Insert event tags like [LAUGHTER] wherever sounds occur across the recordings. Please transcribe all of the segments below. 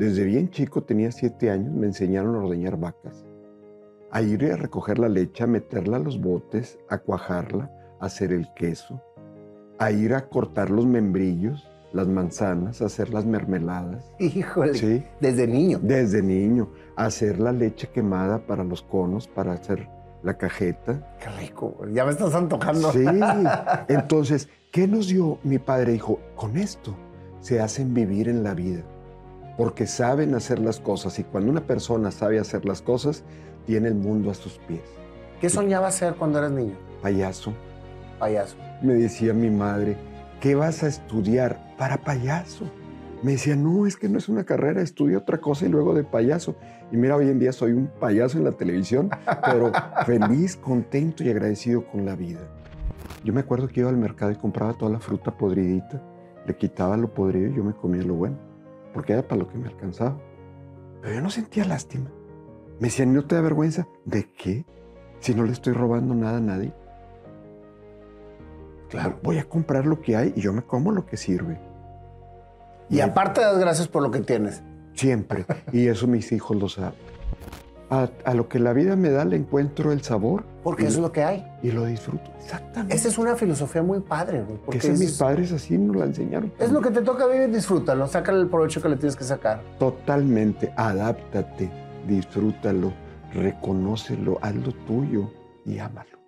Desde bien chico, tenía siete años, me enseñaron a ordeñar vacas, a ir a recoger la leche, a meterla a los botes, a cuajarla, a hacer el queso, a ir a cortar los membrillos, las manzanas, a hacer las mermeladas. Híjole, desde niño. Desde niño, a hacer la leche quemada para los conos, para hacer la cajeta. Qué rico, ya me estás antojando. Sí, [LAUGHS] entonces, ¿qué nos dio mi padre? Dijo, con esto se hacen vivir en la vida porque saben hacer las cosas y cuando una persona sabe hacer las cosas, tiene el mundo a sus pies. ¿Qué soñaba ser cuando eras niño? Payaso. Payaso. Me decía mi madre, ¿qué vas a estudiar para payaso? Me decía, no, es que no es una carrera, estudia otra cosa y luego de payaso. Y mira, hoy en día soy un payaso en la televisión, pero [LAUGHS] feliz, contento y agradecido con la vida. Yo me acuerdo que iba al mercado y compraba toda la fruta podridita, le quitaba lo podrido y yo me comía lo bueno porque era para lo que me alcanzaba. Pero yo no sentía lástima. Me decían, ¿no te da vergüenza? ¿De qué? Si no le estoy robando nada a nadie. Claro, voy a comprar lo que hay y yo me como lo que sirve. Y, y aparte das gracias por lo que tienes. Siempre. y eso mis hijos lo saben a, lo que la vida me da le encuentro el sabor. Porque es lo, que hay. Y lo disfruto. Exactamente. Esa es una filosofía muy padre, güey. Porque es, mis padres así nos la enseñaron. Es lo que te toca vivir, disfrútalo, sácale el provecho que le tienes que sacar. Totalmente, adáptate, disfrútalo, reconócelo, lo tuyo y ámalo.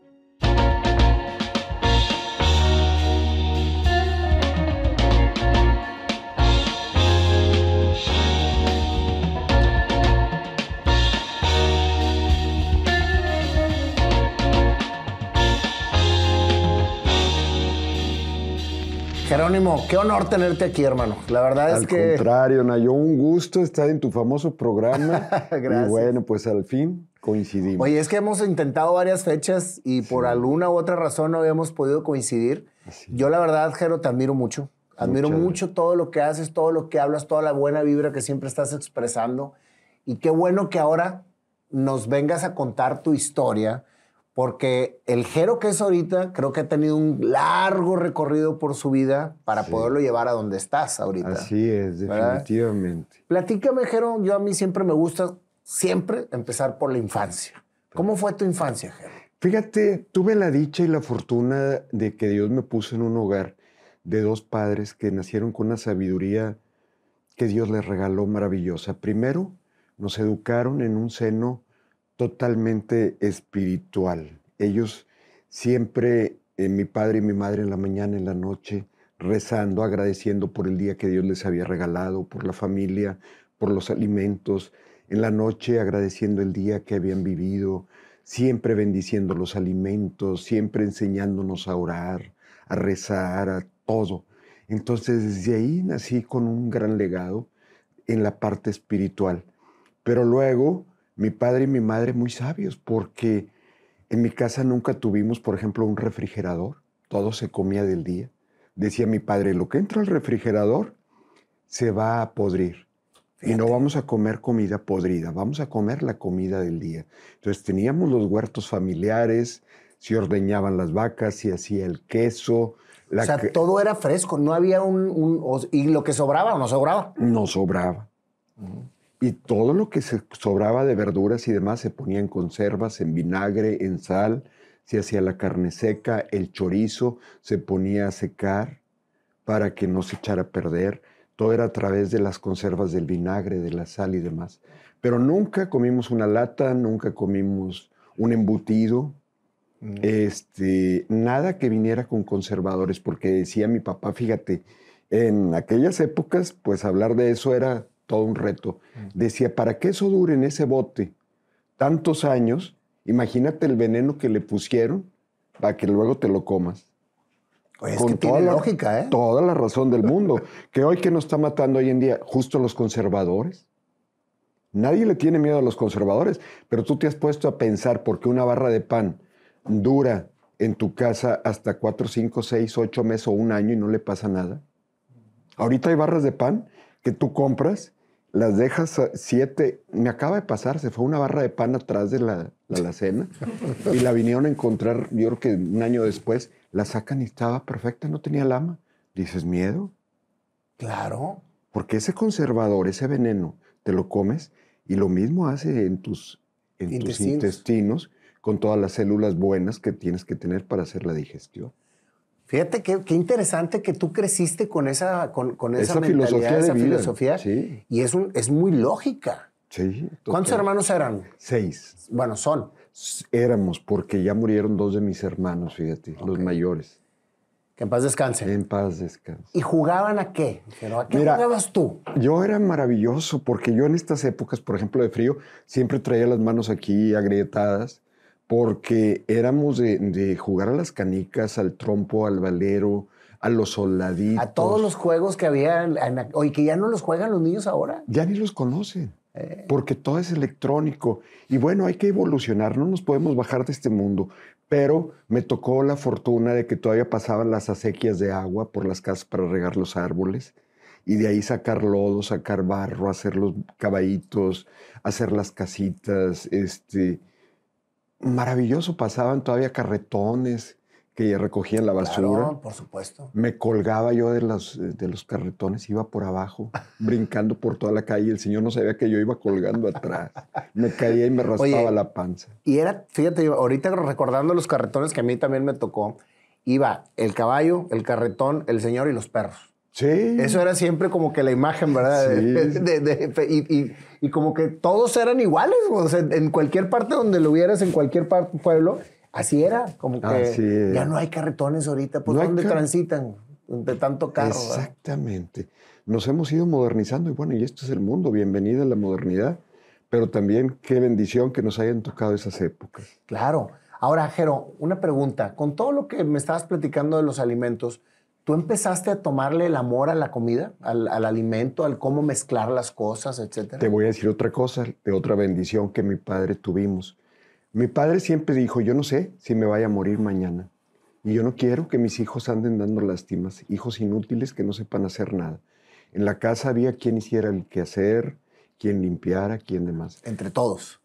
Jerónimo, qué honor tenerte aquí, hermano. La verdad es que. Al contrario, Nayo, un gusto estar en tu famoso programa. [LAUGHS] Gracias. Y bueno, pues al fin coincidimos. Oye, es que hemos intentado varias fechas y por alguna u otra razón no habíamos podido coincidir. Yo, la verdad, Jero, te admiro mucho. Admiro mucho todo lo que haces, todo lo que hablas, toda la buena vibra que siempre estás expresando. Y qué bueno que ahora nos vengas a contar tu historia porque el Jero que es ahorita creo que ha tenido un largo recorrido por su vida para poderlo llevar a donde estás ahorita. Así es, definitivamente. Platícame, Jero, yo a mí siempre me gusta, siempre empezar por la infancia. ¿Cómo fue tu infancia, Jero? Fíjate, tuve la dicha y la fortuna de que Dios me puso en un hogar de dos padres que nacieron con una sabiduría que Dios les regaló maravillosa. Primero, nos educaron en un seno totalmente espiritual. Ellos siempre, eh, mi padre y mi madre en la mañana, en la noche, rezando, agradeciendo por el día que Dios les había regalado, por la familia, por los alimentos, en la noche agradeciendo el día que habían vivido, siempre bendiciendo los alimentos, siempre enseñándonos a orar, a rezar, a todo. Entonces desde ahí nací con un gran legado en la parte espiritual. Pero luego mi padre y mi madre muy sabios, porque en mi casa nunca tuvimos, por ejemplo, un refrigerador. Todo se comía del día. Decía mi padre, lo que entra al refrigerador se va a podrir. Y no vamos a comer comida podrida, vamos a comer la comida del día. Entonces teníamos los huertos familiares, se ordeñaban las vacas, se hacía el queso. o sea, todo era fresco, no había un, Y lo que sobraba, o no sobraba. No sobraba. Y todo lo que se sobraba de verduras y demás se ponía en conservas, en vinagre, en sal, se hacía la carne seca, el chorizo se ponía a secar para que no se echara a perder. Todo era a través de las conservas del vinagre, de la sal y demás. Pero nunca comimos una lata, nunca comimos un embutido, mm. este, nada que viniera con conservadores, porque decía mi papá, fíjate, en aquellas épocas, pues hablar de eso era todo un reto. Decía, para qué eso dure en ese bote tantos años, imagínate el veneno que le pusieron para que luego te lo comas. Pues es que tiene lógica, ¿eh? Toda la razón del mundo. que hoy que nos está matando hoy en día, justo los conservadores. Nadie le tiene miedo a los conservadores, pero tú te has puesto a pensar por qué una barra de pan dura en tu casa hasta cuatro, cinco, seis, ocho meses o un año y no le pasa nada. Ahorita hay barras de pan que tú compras las dejas siete. Me acaba de pasar, se fue una barra de pan atrás de la, la alacena y la vinieron a encontrar, yo creo que un año después, la sacan y estaba perfecta, no tenía lama. Dices, miedo. Claro. Porque ese conservador, ese veneno, te lo comes y lo mismo hace en tus intestinos con todas las células buenas que tienes que tener para hacer la digestión. Fíjate qué, interesante que tú creciste con esa, con, esa, mentalidad, filosofía esa de vida, filosofía. Sí. Y es, es muy lógica. Sí. ¿Cuántos hermanos eran? Seis. Bueno, son. Éramos, porque ya murieron dos de mis hermanos, fíjate, los mayores. Que en paz descanse. En paz descanse. ¿Y jugaban a qué? ¿A qué jugabas tú? Yo era maravilloso porque yo en estas épocas, por ejemplo, de frío, siempre traía las manos aquí agrietadas porque éramos de, jugar a las canicas, al trompo, al valero, a los soldaditos. A todos los juegos que había, y que ya no los juegan los niños ahora. Ya ni los conocen, eh. porque todo es electrónico. Y bueno, hay que evolucionar, no nos podemos bajar de este mundo. Pero me tocó la fortuna de que todavía pasaban las acequias de agua por las casas para regar los árboles y de ahí sacar lodo, sacar barro, hacer los caballitos, hacer las casitas, este, maravilloso. Pasaban todavía carretones que recogían la basura. por supuesto. Me colgaba yo de los, de los carretones, iba por abajo, [LAUGHS] brincando por toda la calle. El señor no sabía que yo iba colgando atrás. Me caía y me raspaba la panza. Y era, fíjate, ahorita recordando los carretones que a mí también me tocó, iba el caballo, el carretón, el señor y los perros. Sí. Eso era siempre como que la imagen, ¿verdad? Sí. [LAUGHS] y, y como que todos eran iguales, en cualquier parte donde lo hubieras, en cualquier pueblo, así era, como que ya no hay carretones ahorita, ¿por pues, dónde transitan? De tanto carro. Exactamente. Nos hemos ido modernizando y bueno, y esto es el mundo, bienvenida a la modernidad, pero también qué bendición que nos hayan tocado esas épocas. Claro. Ahora, Jero, una pregunta. Con todo lo que me estabas platicando de los alimentos, ¿Tú empezaste a tomarle el amor a la comida, al, alimento, al cómo mezclar las cosas, etcétera? Te voy a decir otra cosa, de otra bendición que mi padre tuvimos. Mi padre siempre dijo, yo no sé si me vaya a morir mañana. Y yo no quiero que mis hijos anden dando lástimas, hijos inútiles que no sepan hacer nada. En la casa había quien hiciera el quehacer, quien limpiara, quien demás. ¿Entre todos?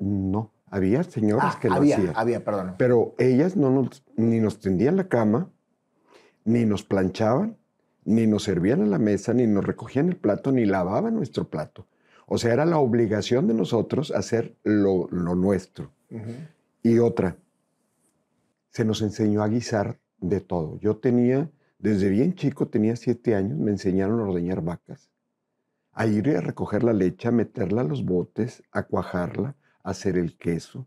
No, había señoras ah, que lo había, Había, perdón. Pero ellas no ni nos tendían la cama, ni nos planchaban, ni nos servían a la mesa, ni nos recogían el plato, ni lavaban nuestro plato. O sea, era la obligación de nosotros hacer lo, nuestro. Y otra, se nos enseñó a guisar de todo. Yo tenía, desde bien chico, tenía siete años, me enseñaron a ordeñar vacas, a ir a recoger la leche, a meterla a los botes, a cuajarla, a hacer el queso,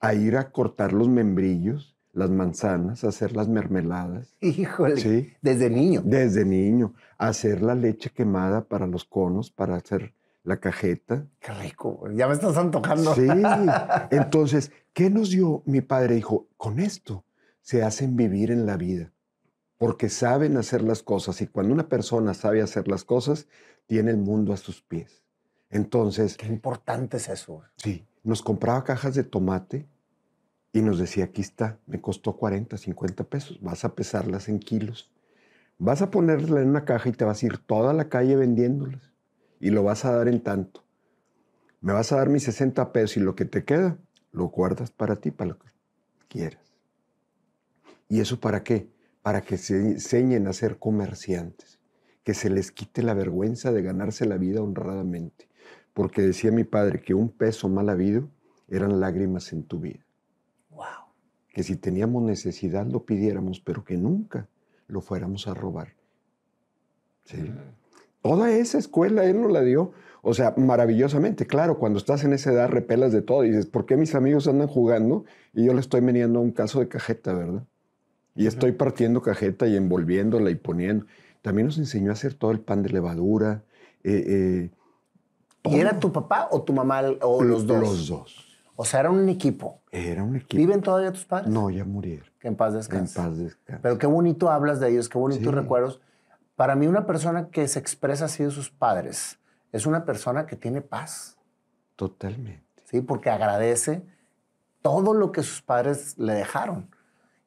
a ir a cortar los membrillos, las manzanas, hacer las mermeladas. Híjole, desde niño. Desde niño. Hacer la leche quemada para los conos, para hacer la cajeta. Qué rico, ya me estás antojando. Sí. [LAUGHS] Entonces, ¿qué nos dio mi padre? Dijo, con esto se hacen vivir en la vida, porque saben hacer las cosas y cuando una persona sabe hacer las cosas, tiene el mundo a sus pies. Entonces... Qué importante es eso. Sí, nos compraba cajas de tomate y nos decía, aquí está, me costó 40, 50 pesos, vas a pesarlas en kilos, vas a ponerla en una caja y te vas a ir toda la calle vendiéndolas y lo vas a dar en tanto. Me vas a dar mis 60 pesos y lo que te queda lo guardas para ti, para lo que quieras. ¿Y eso para qué? Para que se enseñen a ser comerciantes, que se les quite la vergüenza de ganarse la vida honradamente. Porque decía mi padre que un peso mal habido eran lágrimas en tu vida que si teníamos necesidad lo pidiéramos, pero que nunca lo fuéramos a robar. ¿Sí? Toda esa escuela él nos la dio, o sea, maravillosamente. Claro, cuando estás en esa edad repelas de todo y dices, ¿por qué mis amigos andan jugando y yo le estoy veniendo un caso de cajeta, verdad? Y estoy partiendo cajeta y envolviéndola y poniendo. También nos enseñó a hacer todo el pan de levadura. Eh, eh, ¿Y era tu papá o tu mamá o los dos? Los dos. O sea, era un equipo. Era un equipo. ¿Viven todavía tus padres? No, ya murieron. Que en paz descansen. En paz descansen. Pero qué bonito hablas de ellos, qué bonitos recuerdos. Para mí, una persona que se expresa así de sus padres es una persona que tiene paz. Totalmente. Sí, porque agradece todo lo que sus padres le dejaron.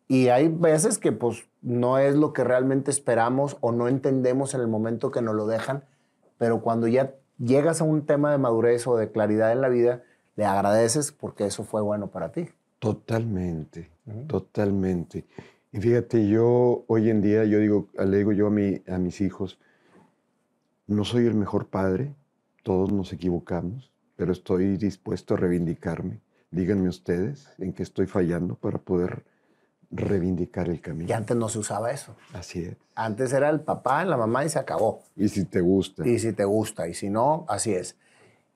Y hay veces que pues no es lo que realmente esperamos o no entendemos en el momento que nos lo dejan, pero cuando ya llegas a un tema de madurez o de claridad en la vida, le agradeces porque eso fue bueno para ti. Totalmente, totalmente. Y fíjate, yo hoy en día, yo digo, le digo yo a, a mis hijos, no soy el mejor padre, todos nos equivocamos, pero estoy dispuesto a reivindicarme. Díganme ustedes en qué estoy fallando para poder reivindicar el camino. Y antes no se usaba eso. Así es. Antes era el papá, la mamá y se acabó. Y si te gusta. Y si te gusta, y si no, así es.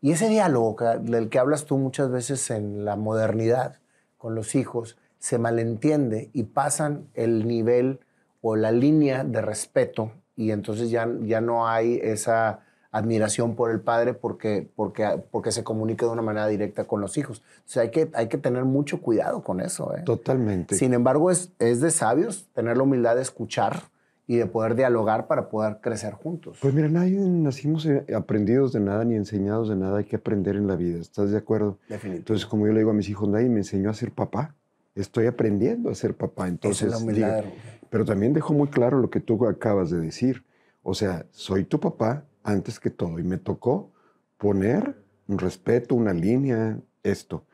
Y ese diálogo del que hablas tú muchas veces en la modernidad con los hijos se malentiende y pasan el nivel o la línea de respeto y entonces ya, ya no hay esa admiración por el padre porque, porque, porque se comunica de una manera directa con los hijos. O sea, hay que, hay que tener mucho cuidado con eso. ¿eh? Totalmente. Sin embargo, es, es de sabios tener la humildad de escuchar y de poder dialogar para poder crecer juntos. Pues mira, nadie nacimos eh, aprendidos de nada ni enseñados de nada, hay que aprender en la vida, ¿estás de acuerdo? Definito. Entonces, como yo le digo a mis hijos, nadie me enseñó a ser papá, estoy aprendiendo a ser papá, entonces... Es pero también dejo muy claro lo que tú acabas de decir, o sea, soy tu papá antes que todo y me tocó poner un respeto, una línea, esto,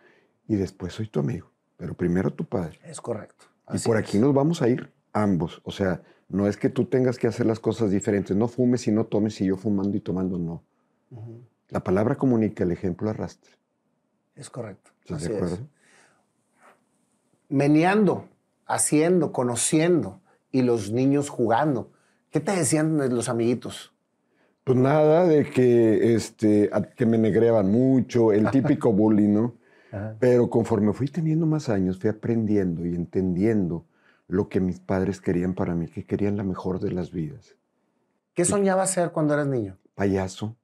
y después soy tu amigo, pero primero tu padre. Es correcto. y por aquí nos vamos a ir ambos, o sea no es que tú tengas que hacer las cosas diferentes. No fumes y no tomes y yo fumando y tomando, no. La palabra comunica, el ejemplo arrastre. Es correcto. de Meneando, haciendo, conociendo y los niños jugando. ¿Qué te decían los amiguitos? Pues nada, de que, este, que me negreaban mucho, el típico [LAUGHS] bullying, ¿no? Pero conforme fui teniendo más años, fui aprendiendo y entendiendo lo que mis padres querían para mí, que querían la mejor de las vidas. ¿Qué soñaba ser cuando eras niño? Payaso.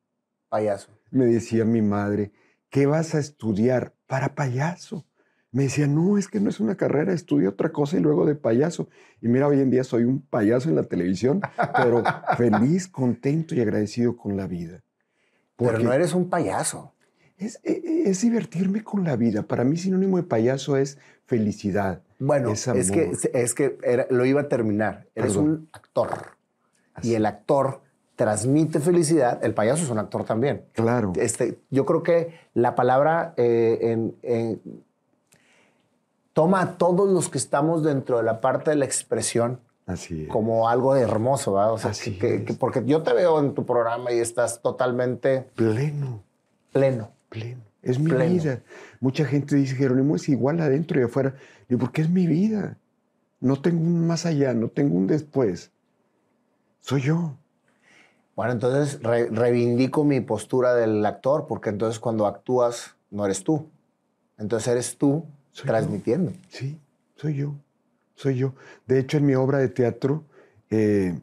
Payaso. Me decía mi madre, ¿qué vas a estudiar para payaso? Me decía, no, es que no es una carrera, estudia otra cosa y luego de payaso. Y mira, hoy en día soy un payaso en la televisión, pero [LAUGHS] feliz, contento y agradecido con la vida. Pero no eres un payaso. E, e, es divertirme con la vida. Para mí sinónimo de payaso es felicidad. Bueno, es, que, es que lo iba a terminar. Eres un actor. Y el actor transmite felicidad. El payaso es un actor también. Claro. Este, yo creo que la palabra eh, toma a todos los que estamos dentro de la parte de la expresión Así como algo hermoso, ¿verdad? que, porque yo te veo en tu programa y estás totalmente... Pleno. Pleno. Pleno es mi vida. Mucha gente dice, Jerónimo es igual adentro y afuera. y porque es mi vida. No tengo un más allá, no tengo un después. Soy yo. Bueno, entonces reivindico mi postura del actor, porque entonces cuando actúas no eres tú. Entonces eres tú transmitiendo. Sí, soy yo. Soy yo. De hecho, en mi obra de teatro eh,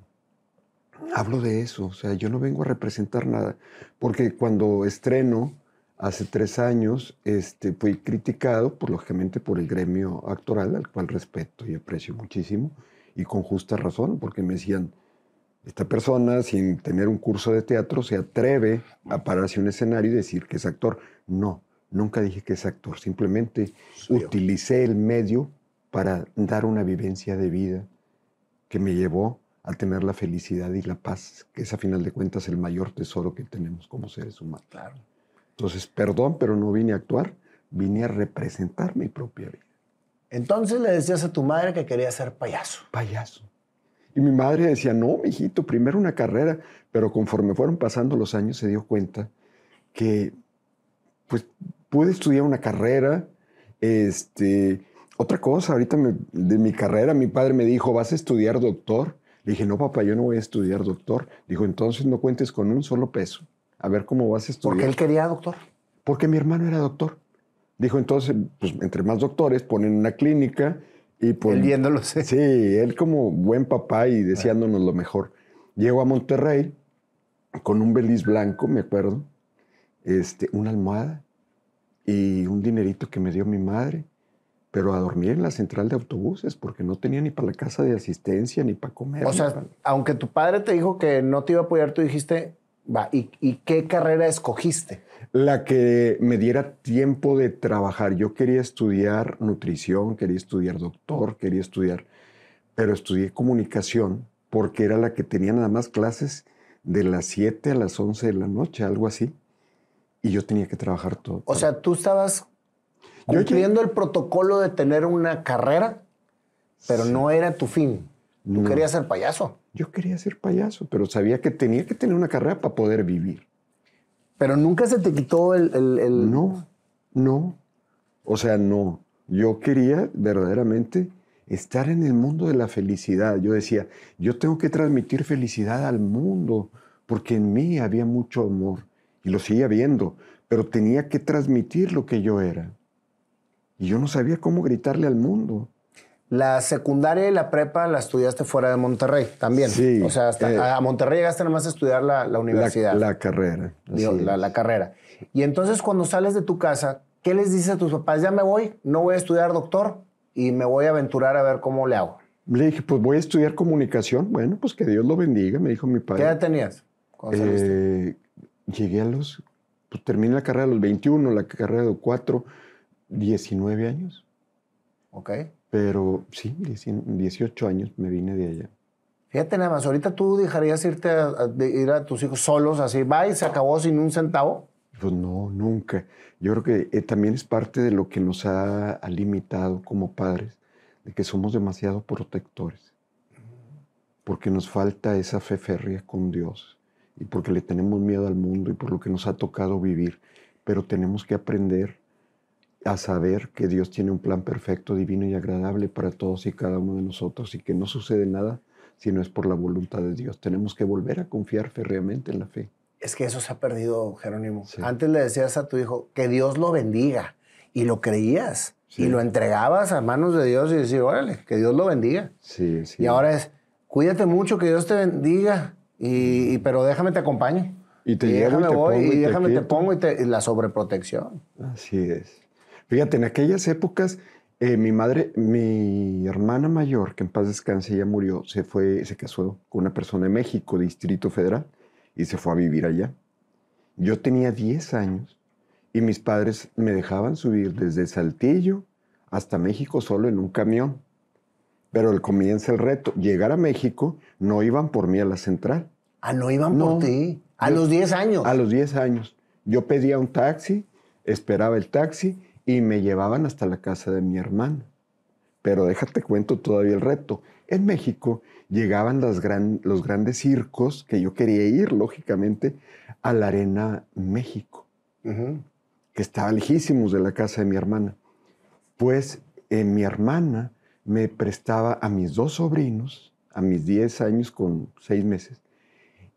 hablo de eso. O sea, yo no vengo a representar nada. Porque cuando estreno hace tres años este, fui criticado, lógicamente, por el gremio actoral, al cual respeto y aprecio muchísimo, y con justa razón, porque me decían, esta persona, sin tener un curso de teatro, se atreve a pararse un escenario y decir que es actor. No, nunca dije que es actor, simplemente utilicé el medio para dar una vivencia de vida que me llevó a tener la felicidad y la paz, que es a final de cuentas el mayor tesoro que tenemos como seres humanos. Entonces, perdón, pero no vine a actuar, vine a representar mi propia vida. Entonces le decías a tu madre que quería ser payaso. Payaso. Y mi madre decía, no, mijito, primero una carrera. Pero conforme fueron pasando los años se dio cuenta que, pues, pude estudiar una carrera. Este, otra cosa, ahorita de mi carrera, mi padre me dijo, vas a estudiar doctor. Le dije, no, papá, yo no voy a estudiar doctor. Dijo, entonces no cuentes con un solo peso a ver cómo vas a estudiar. Porque él quería doctor. Porque mi hermano era doctor. Dijo entonces, pues entre más doctores ponen una clínica y pues. Él viéndolos. Sí, él como buen papá y deseándonos lo mejor. Llego a Monterrey con un beliz blanco, me acuerdo, este, una almohada y un dinerito que me dio mi madre, pero a dormir en la central de autobuses porque no tenía ni para la casa de asistencia ni para comer. O sea, aunque tu padre te dijo que no te iba a apoyar, tú dijiste, ¿y, qué carrera escogiste? La que me diera tiempo de trabajar. Yo quería estudiar nutrición, quería estudiar doctor, quería estudiar, pero estudié comunicación porque era la que tenía nada más clases de las 7 a las 11 de la noche, algo así. Y yo tenía que trabajar todo. O sea, tú estabas cumpliendo el protocolo de tener una carrera, pero no era tu fin. Tú querías ser payaso. Yo quería ser payaso, pero sabía que tenía que tener una carrera para poder vivir. Pero nunca se te quitó el... el... No, no. O sea, no. Yo quería verdaderamente estar en el mundo de la felicidad. Yo decía, yo tengo que transmitir felicidad al mundo, porque en mí había mucho amor y lo seguía viendo, pero tenía que transmitir lo que yo era. Y yo no sabía cómo gritarle al mundo. La secundaria y la prepa la estudiaste fuera de Monterrey también. Sí. O sea, hasta eh, a Monterrey llegaste nada más a estudiar la, universidad. La, carrera. la, carrera. Y entonces cuando sales de tu casa, ¿qué les dices a tus papás? Ya me voy, no voy a estudiar doctor y me voy a aventurar a ver cómo le hago. Le dije, pues voy a estudiar comunicación. Bueno, pues que Dios lo bendiga, me dijo mi padre. ¿Qué edad tenías? Eh, llegué a los, pues terminé la carrera a los 21, la carrera de 4, 19 años. Ok. Pero sí, 18 años me vine de allá. Fíjate nada más, ahorita tú dejarías irte ir a tus hijos solos, así, va y se acabó sin un centavo. Pues no, nunca. Yo creo que eh, también es parte de lo que nos ha limitado como padres, de que somos demasiado protectores, porque nos falta esa fe férrea con Dios y porque le tenemos miedo al mundo y por lo que nos ha tocado vivir, pero tenemos que aprender a saber que Dios tiene un plan perfecto, divino y agradable para todos y cada uno de nosotros y que no sucede nada si no es por la voluntad de Dios. Tenemos que volver a confiar férreamente en la fe. Es que eso se ha perdido, Jerónimo. Antes le decías a tu hijo, que Dios lo bendiga, y lo creías, y lo entregabas a manos de Dios y decías, órale, que Dios lo bendiga. Sí, Y ahora es, cuídate mucho, que Dios te bendiga, y, pero déjame te acompañe. Y te llevo y te pongo y, déjame te, pongo y, la sobreprotección. Así es. Fíjate, en aquellas épocas, eh, mi madre, mi hermana mayor, que en paz descanse, ella murió, se fue, se casó con una persona de México, Distrito Federal, y se fue a vivir allá. Yo tenía 10 años y mis padres me dejaban subir desde Saltillo hasta México solo en un camión. Pero el comienza el reto, llegar a México, no iban por mí a la central. Ah, no iban por ti. A los 10 años. A los 10 años. Yo pedía un taxi, esperaba el taxi y me llevaban hasta la casa de mi hermana. Pero déjate cuento todavía el reto. En México llegaban los grandes circos, que yo quería ir, lógicamente, a la Arena México, que estaba lejísimos de la casa de mi hermana. Pues eh, mi hermana me prestaba a mis dos sobrinos, a mis 10 años con 6 meses,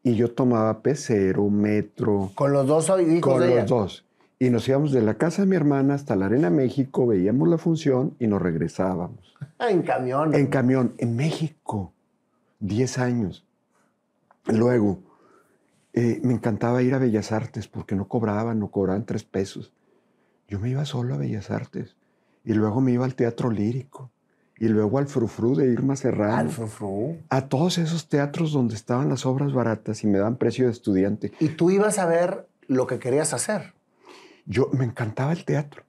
y yo tomaba pecero, metro. ¿Con los dos Con los dos y nos íbamos de la casa de mi hermana hasta la Arena México, veíamos la función y nos regresábamos. Ah, en camión. En camión, en México, 10 años. Luego, eh, me encantaba ir a Bellas Artes porque no cobraban, no cobraban tres pesos. Yo me iba solo a Bellas Artes y luego me iba al teatro lírico y luego al Frufru de Irma Serrano. Al Frufru. A todos esos teatros donde estaban las obras baratas y me dan precio de estudiante. Y tú ibas a ver lo que querías hacer yo me encantaba el teatro,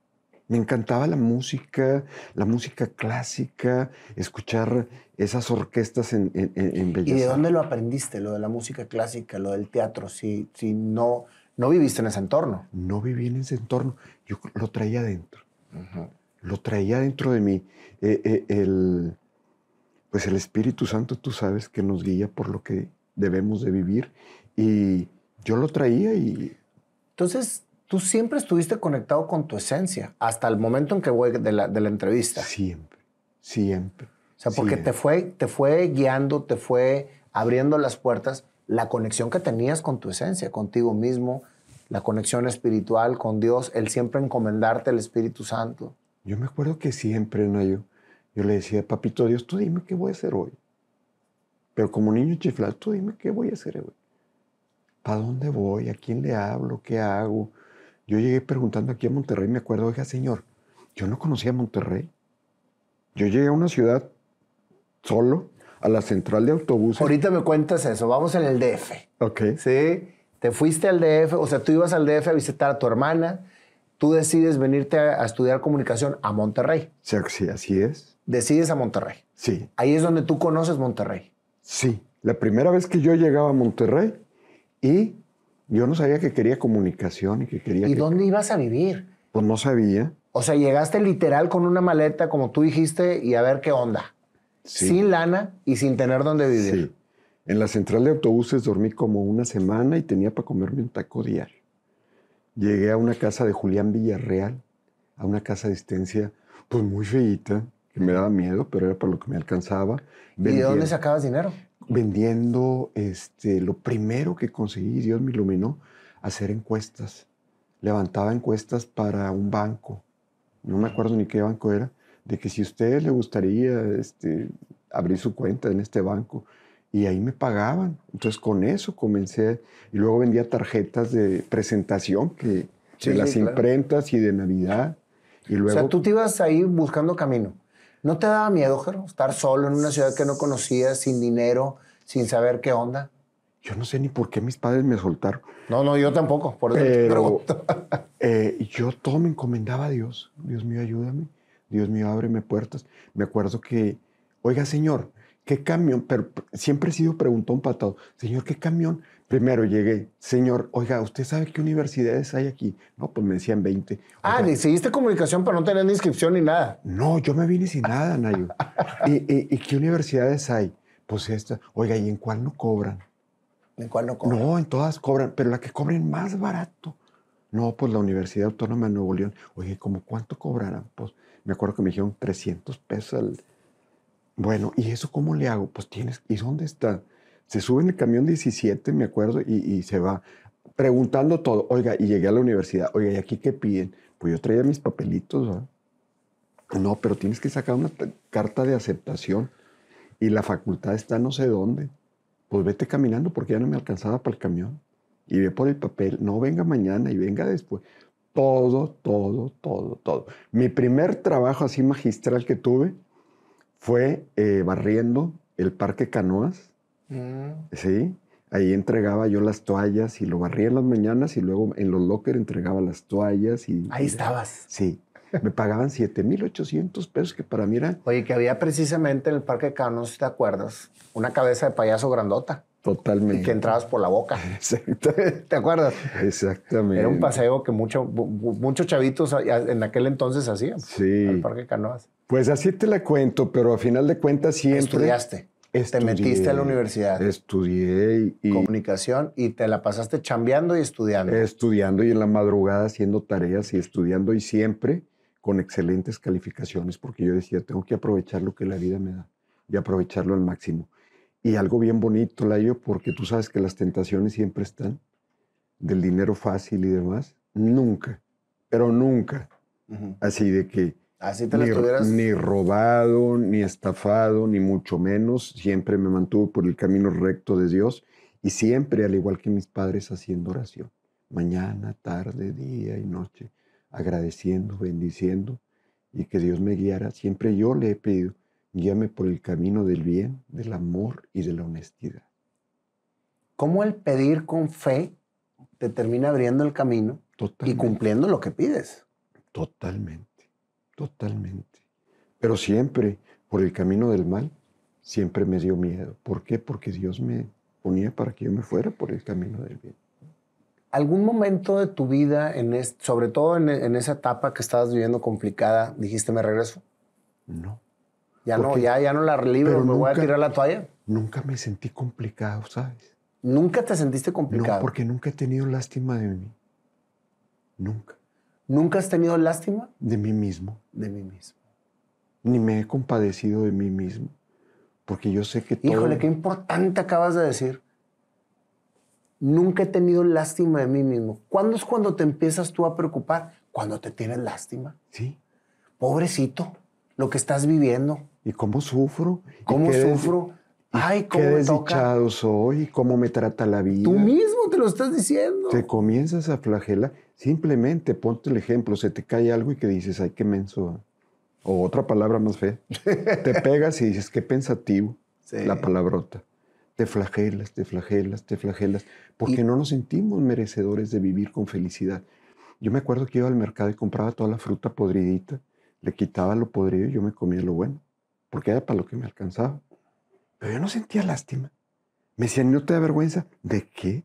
me encantaba la música, la música clásica, escuchar esas orquestas en, en, ¿Y de dónde lo aprendiste, lo de la música clásica, lo del teatro, si, si no, no viviste en ese entorno? No viví en ese entorno, yo lo traía dentro lo traía dentro de mí. Eh, eh, el, pues el Espíritu Santo, tú sabes que nos guía por lo que debemos de vivir y yo lo traía y... Entonces, tú siempre estuviste conectado con tu esencia hasta el momento en que voy de la, entrevista. Siempre, siempre. O sea, porque te fue, te fue guiando, te fue abriendo las puertas la conexión que tenías con tu esencia, contigo mismo, la conexión espiritual con Dios, el siempre encomendarte al Espíritu Santo. Yo me acuerdo que siempre, ¿no? Yo, yo le decía, papito Dios, tú dime qué voy a hacer hoy. Pero como niño chiflado, tú dime qué voy a hacer hoy. ¿Para dónde voy? ¿A quién le hablo? ¿Qué hago? Yo llegué preguntando aquí a Monterrey, me acuerdo, oiga, señor, yo no conocía Monterrey. Yo llegué a una ciudad solo, a la central de autobuses. Ahorita me cuentas eso, vamos en el DF. Ok. Sí, te fuiste al DF, o sea, tú ibas al DF a visitar a tu hermana, tú decides venirte a, estudiar comunicación a Monterrey. Sí, sí, así es. Decides a Monterrey. Sí. Ahí es donde tú conoces Monterrey. Sí, la primera vez que yo llegaba a Monterrey y yo no sabía que quería comunicación y que quería... ¿Y dónde ibas a vivir? Pues no sabía. O sea, llegaste literal con una maleta, como tú dijiste, y a ver qué onda. Sin lana y sin tener dónde vivir. Sí. En la central de autobuses dormí como una semana y tenía para comerme un taco diario. Llegué a una casa de Julián Villarreal, a una casa de estancia, pues muy feíta, que me daba miedo, pero era para lo que me alcanzaba. ¿Y de dónde sacabas dinero? vendiendo, este, lo primero que conseguí, Dios me iluminó, hacer encuestas. Levantaba encuestas para un banco, no me acuerdo ni qué banco era, de que si a usted le gustaría este, abrir su cuenta en este banco. Y ahí me pagaban. Entonces con eso comencé. Y luego vendía tarjetas de presentación que, de las imprentas y de Navidad. Y luego, o sea, tú te ibas ahí buscando camino. ¿No te daba miedo, Jero? Estar solo en una ciudad que no conocías, sin dinero, sin saber qué onda. Yo no sé ni por qué mis padres me soltaron. No, no, yo tampoco, por eso [LAUGHS] eh, yo todo me encomendaba a Dios. Dios mío, ayúdame. Dios mío, ábreme puertas. Me acuerdo que, oiga, señor, ¿qué camión? Pero siempre he sido preguntón patado. Señor, ¿qué camión? Primero llegué, señor, oiga, ¿usted sabe qué universidades hay aquí? No, pues me decían 20. Ah, ah, decidiste comunicación para no tener ni inscripción ni nada. No, yo me vine sin nada, Nayo. [LAUGHS] ¿Y, y qué universidades hay? Pues esta. Oiga, ¿y en cuál no cobran? ¿En cuál no cobran? No, en todas cobran, pero la que cobren más barato. No, pues la Universidad Autónoma de Nuevo León. Oye, ¿cómo cuánto cobrarán? Pues me acuerdo que me dijeron 300 pesos. Al... Bueno, ¿y eso cómo le hago? Pues tienes, ¿y dónde está? Se sube en el camión 17, me acuerdo, y, se va preguntando todo. Oiga, y llegué a la universidad. Oiga, ¿y aquí qué piden? Pues yo traía mis papelitos. No, pero tienes que sacar una carta de aceptación. Y la facultad está no sé dónde. Pues vete caminando porque ya no me alcanzaba para el camión. Y ve por el papel. No venga mañana y venga después. Todo, todo, todo, todo. Mi primer trabajo así magistral que tuve fue eh, barriendo el Parque Canoas Mm. Sí. Ahí entregaba yo las toallas y lo barría en las mañanas y luego en los locker entregaba las toallas y... Ahí estabas. Sí. Me pagaban mil 7,800 pesos, que para mí era... Oye, que había precisamente en el Parque Canoas si te acuerdas, una cabeza de payaso grandota. Totalmente. que entrabas por la boca. [LAUGHS] ¿Te acuerdas? Exactamente. Era un paseo que muchos chavitos en aquel entonces hacían. Sí. Al Parque Canoas. Pues así te la cuento, pero a final de cuentas siempre... Estudiaste te metiste a la universidad. Estudié y, Comunicación y te la pasaste chambeando y estudiando. Estudiando y en la madrugada haciendo tareas y estudiando y siempre con excelentes calificaciones porque yo decía, tengo que aprovechar lo que la vida me da y aprovecharlo al máximo. Y algo bien bonito, Layo, porque tú sabes que las tentaciones siempre están del dinero fácil y demás. Nunca, pero nunca. Así de que Así te ni, Ni robado, ni estafado, ni mucho menos. Siempre me mantuve por el camino recto de Dios y siempre, al igual que mis padres, haciendo oración. Mañana, tarde, día y noche, agradeciendo, bendiciendo y que Dios me guiara. Siempre yo le he pedido, guíame por el camino del bien, del amor y de la honestidad. ¿Cómo el pedir con fe te termina abriendo el camino y cumpliendo lo que pides? Totalmente totalmente. Pero siempre, por el camino del mal, siempre me dio miedo. ¿Por qué? Porque Dios me ponía para que yo me fuera por el camino del bien. ¿Algún momento de tu vida, en sobre todo en, esa etapa que estabas viviendo complicada, dijiste me regreso? No. Ya no, ya, ya no la libro, me voy a tirar la toalla. Nunca me sentí complicado, ¿sabes? ¿Nunca te sentiste complicado? No, porque nunca he tenido lástima de mí. Nunca. ¿Nunca has tenido lástima? De mí mismo. De mí mismo. Ni me he compadecido de mí mismo. Porque yo sé que todo... Híjole, qué importante acabas de decir. Nunca he tenido lástima de mí mismo. ¿Cuándo es cuando te empiezas tú a preocupar? Cuando te tienes lástima. Sí. Pobrecito, lo que estás viviendo. ¿Y cómo sufro? ¿Cómo sufro? Ay, cómo qué desdichado soy, cómo me trata la vida. Tú mismo te lo estás diciendo. Te comienzas a flagelar. Simplemente ponte el ejemplo, se te cae algo y que dices, ay, qué menso. O otra palabra más fea. [LAUGHS] te pegas y dices, qué pensativo la palabrota. Te flagelas, te flagelas, te flagelas, porque no nos sentimos merecedores de vivir con felicidad. Yo me acuerdo que iba al mercado y compraba toda la fruta podridita, le quitaba lo podrido y yo me comía lo bueno, porque era para lo que me alcanzaba. Pero yo no sentía lástima. Me decían, ¿no te da vergüenza? ¿De qué?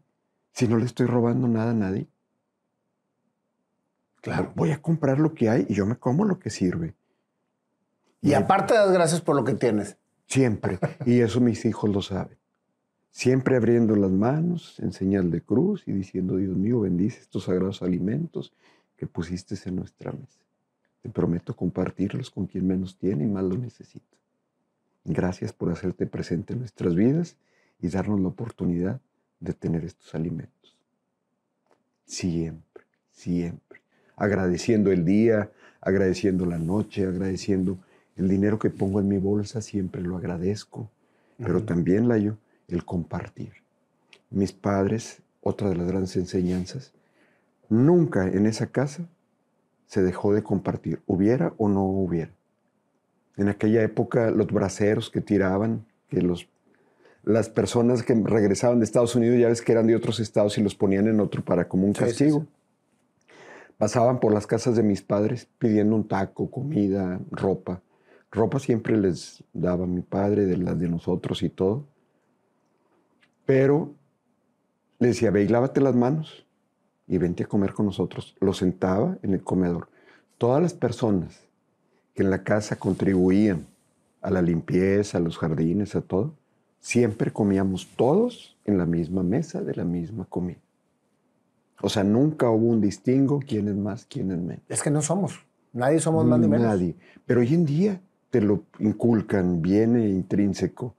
Si no le estoy robando nada a nadie. Claro. Voy a comprar lo que hay y yo me como lo que sirve. Y, aparte das gracias por lo que tienes. Siempre. y eso mis hijos lo saben. Siempre abriendo las manos en señal de cruz y diciendo, Dios mío, bendice estos sagrados alimentos que pusiste en nuestra mesa. Te prometo compartirlos con quien menos tiene y más lo necesita. Gracias por hacerte presente en nuestras vidas y darnos la oportunidad de tener estos alimentos. Siempre, siempre. Agradeciendo el día, agradeciendo la noche, agradeciendo el dinero que pongo en mi bolsa, siempre lo agradezco. Pero también la también, el compartir. Mis padres, otra de las grandes enseñanzas, nunca en esa casa se dejó de compartir, hubiera o no hubiera. En aquella época, los braceros que tiraban, que los, las personas que regresaban de Estados Unidos, ya ves que eran de otros estados y los ponían en otro para como un castigo. Pasaban por las casas de mis padres pidiendo un taco, comida, ropa. Ropa siempre les daba mi padre, de las de nosotros y todo. Pero les decía, ve las manos y vente a comer con nosotros. Lo sentaba en el comedor. Todas las personas que en la casa contribuían a la limpieza, a los jardines, a todo, siempre comíamos todos en la misma mesa de la misma comida. O sea, nunca hubo un distingo, quién es más, quién es menos. Es que no somos, nadie somos más ni menos. Nadie. Pero hoy en día te lo inculcan, viene intrínseco.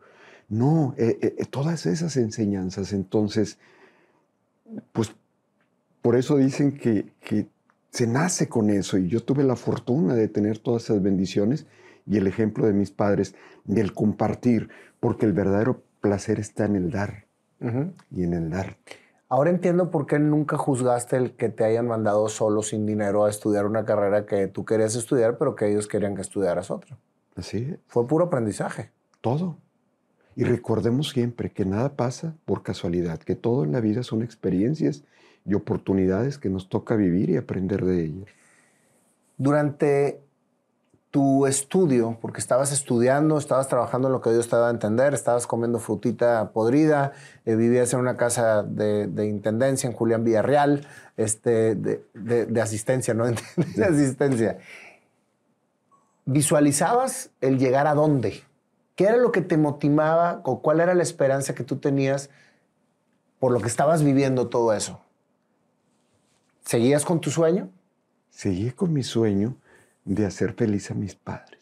No, eh, eh, eh, todas esas enseñanzas, entonces, pues por eso dicen que, que se nace con eso y yo tuve la fortuna de tener todas esas bendiciones y el ejemplo de mis padres del compartir, porque el verdadero placer está en el dar y en el dar. Ahora entiendo por qué nunca juzgaste el que te hayan mandado solo sin dinero a estudiar una carrera que tú querías estudiar, pero que ellos querían que estudiaras otra. Así Fue puro aprendizaje. Todo. Y recordemos siempre que nada pasa por casualidad, que todo en la vida son experiencias y oportunidades que nos toca vivir y aprender de ellas. Durante tu estudio, porque estabas estudiando, estabas trabajando en lo que Dios te daba a entender, estabas comiendo frutita podrida, eh, vivías en una casa de, intendencia en Julián Villarreal, este, de, de asistencia, ¿no? [LAUGHS] De asistencia. ¿Visualizabas el llegar a dónde? ¿Qué era lo que te motivaba o cuál era la esperanza que tú tenías por lo que estabas viviendo todo eso? ¿Seguías con tu sueño? Seguí con mi sueño de hacer feliz a mis padres.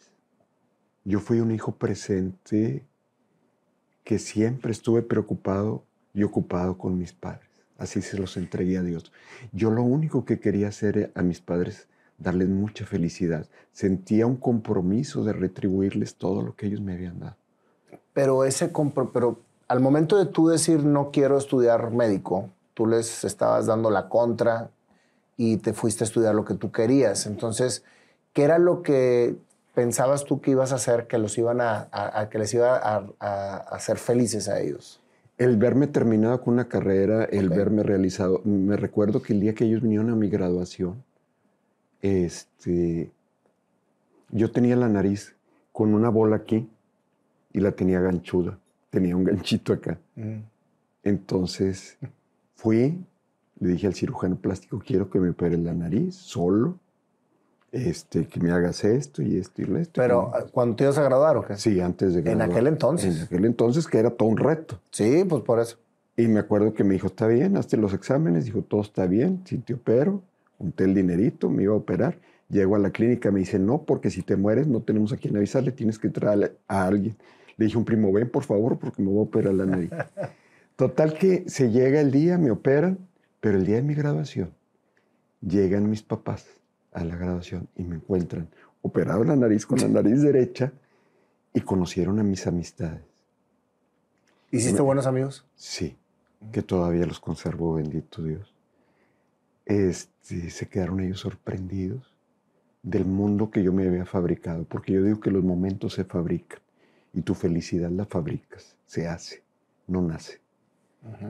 Yo fui un hijo presente que siempre estuve preocupado y ocupado con mis padres. Así se los entregué a Dios. Yo lo único que quería hacer a mis padres darles mucha felicidad. Sentía un compromiso de retribuirles todo lo que ellos me habían dado. Pero ese pero al momento de tú decir no quiero estudiar médico, tú les estabas dando la contra y te fuiste a estudiar lo que tú querías. Entonces, ¿qué era lo que pensabas tú que ibas a hacer que los iban a, que les iba a, hacer felices a ellos? El verme terminado con una carrera, el verme realizado. Me recuerdo que el día que ellos vinieron a mi graduación, este, yo tenía la nariz con una bola aquí y la tenía ganchuda, tenía un ganchito acá. Mm. Entonces fui, le dije al cirujano plástico, quiero que me opere la nariz solo, este, que me hagas esto y esto y esto. Pero cuando te ibas a graduar, ¿o qué? Sí, antes de graduar. En aquel entonces. En aquel entonces, que era todo un reto. Sí, pues por eso. Y me acuerdo que me dijo, está bien, hazte los exámenes. Dijo, todo está bien, si te opero. Junté el dinerito, me iba a operar. Llego a la clínica, me dice, no, porque si te mueres no tenemos a quién avisarle, tienes que entrar a alguien. Le dije, un primo, ven por favor, porque me voy a operar la nariz. [LAUGHS] Total que se llega el día, me operan pero el día de mi graduación, llegan mis papás a la graduación y me encuentran operado la nariz con la nariz derecha y conocieron a mis amistades. ¿Hiciste buenos amigos? Sí, que todavía los conservo, bendito Dios. Este, se quedaron ellos sorprendidos del mundo que yo me había fabricado, porque yo digo que los momentos se fabrican y tu felicidad la fabricas, se hace, no nace.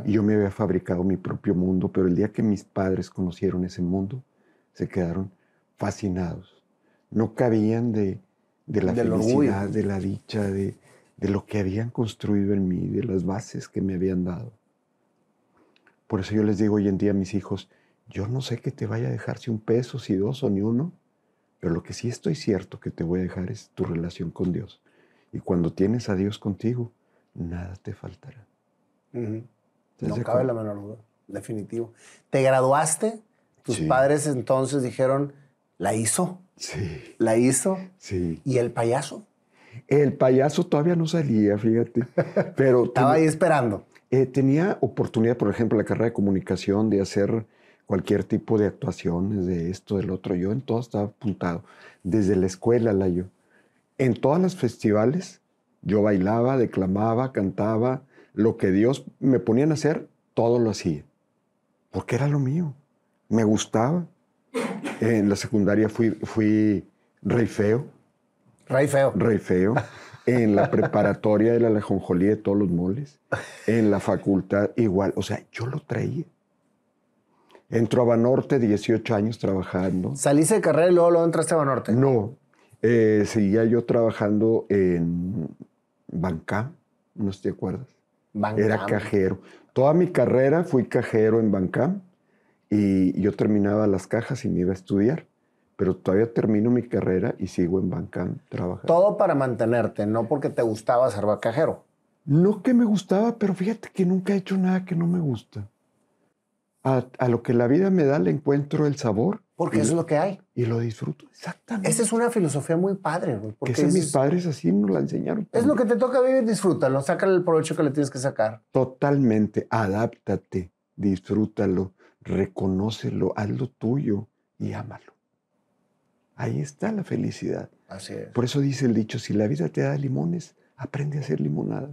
Y yo me había fabricado mi propio mundo, pero el día que mis padres conocieron ese mundo, se quedaron fascinados. No cabían de, la felicidad, de la dicha, de, lo que habían construido en mí, de las bases que me habían dado. Por eso yo les digo hoy en día a mis hijos, yo no sé que te vaya a dejar si un peso, si dos o ni uno, pero lo que sí estoy cierto que te voy a dejar es tu relación con Dios. Y cuando tienes a Dios contigo, nada te faltará no cabe la menor duda, definitivo. ¿Te graduaste? Tus padres entonces dijeron, la hizo. Sí. La hizo. Sí. ¿Y el payaso? El payaso todavía no salía, fíjate. Pero [LAUGHS] Estaba ahí esperando. Eh, tenía oportunidad, por ejemplo, la carrera de comunicación, de hacer cualquier tipo de actuaciones, de esto, del otro. Yo en todo estaba apuntado. Desde la escuela, la yo. En todas las festivales, yo bailaba, declamaba, cantaba, lo que Dios me ponía a hacer, todo lo hacía. Porque era lo mío. Me gustaba. En la secundaria fui, rey feo. Rey feo. Rey feo. En la preparatoria de la lejonjolía de todos los moles. En la facultad igual. O sea, yo lo traía. Entró a Banorte, 18 años trabajando. ¿Saliste de carrera y luego, lo entraste a Banorte? No. Eh, seguía yo trabajando en Banca. no sé si te acuerdas. Era cajero. Toda mi carrera fui cajero en Bancam y yo terminaba las cajas y me iba a estudiar. Pero todavía termino mi carrera y sigo en Bancam trabajando. Todo para mantenerte, no porque te gustaba ser cajero. No que me gustaba, pero fíjate que nunca he hecho nada que no me gusta a, lo que la vida me da le encuentro el sabor. Porque es lo que hay. Y lo disfruto, exactamente. Esa es una filosofía muy padre. porque que mis padres así nos la enseñaron. Es lo que te toca vivir, disfrútalo, sácale el provecho que le tienes que sacar. Totalmente, adáptate, disfrútalo, reconócelo, lo tuyo y ámalo. Ahí está la felicidad. Así es. Por eso dice el dicho, si la vida te da limones, aprende a hacer limonada.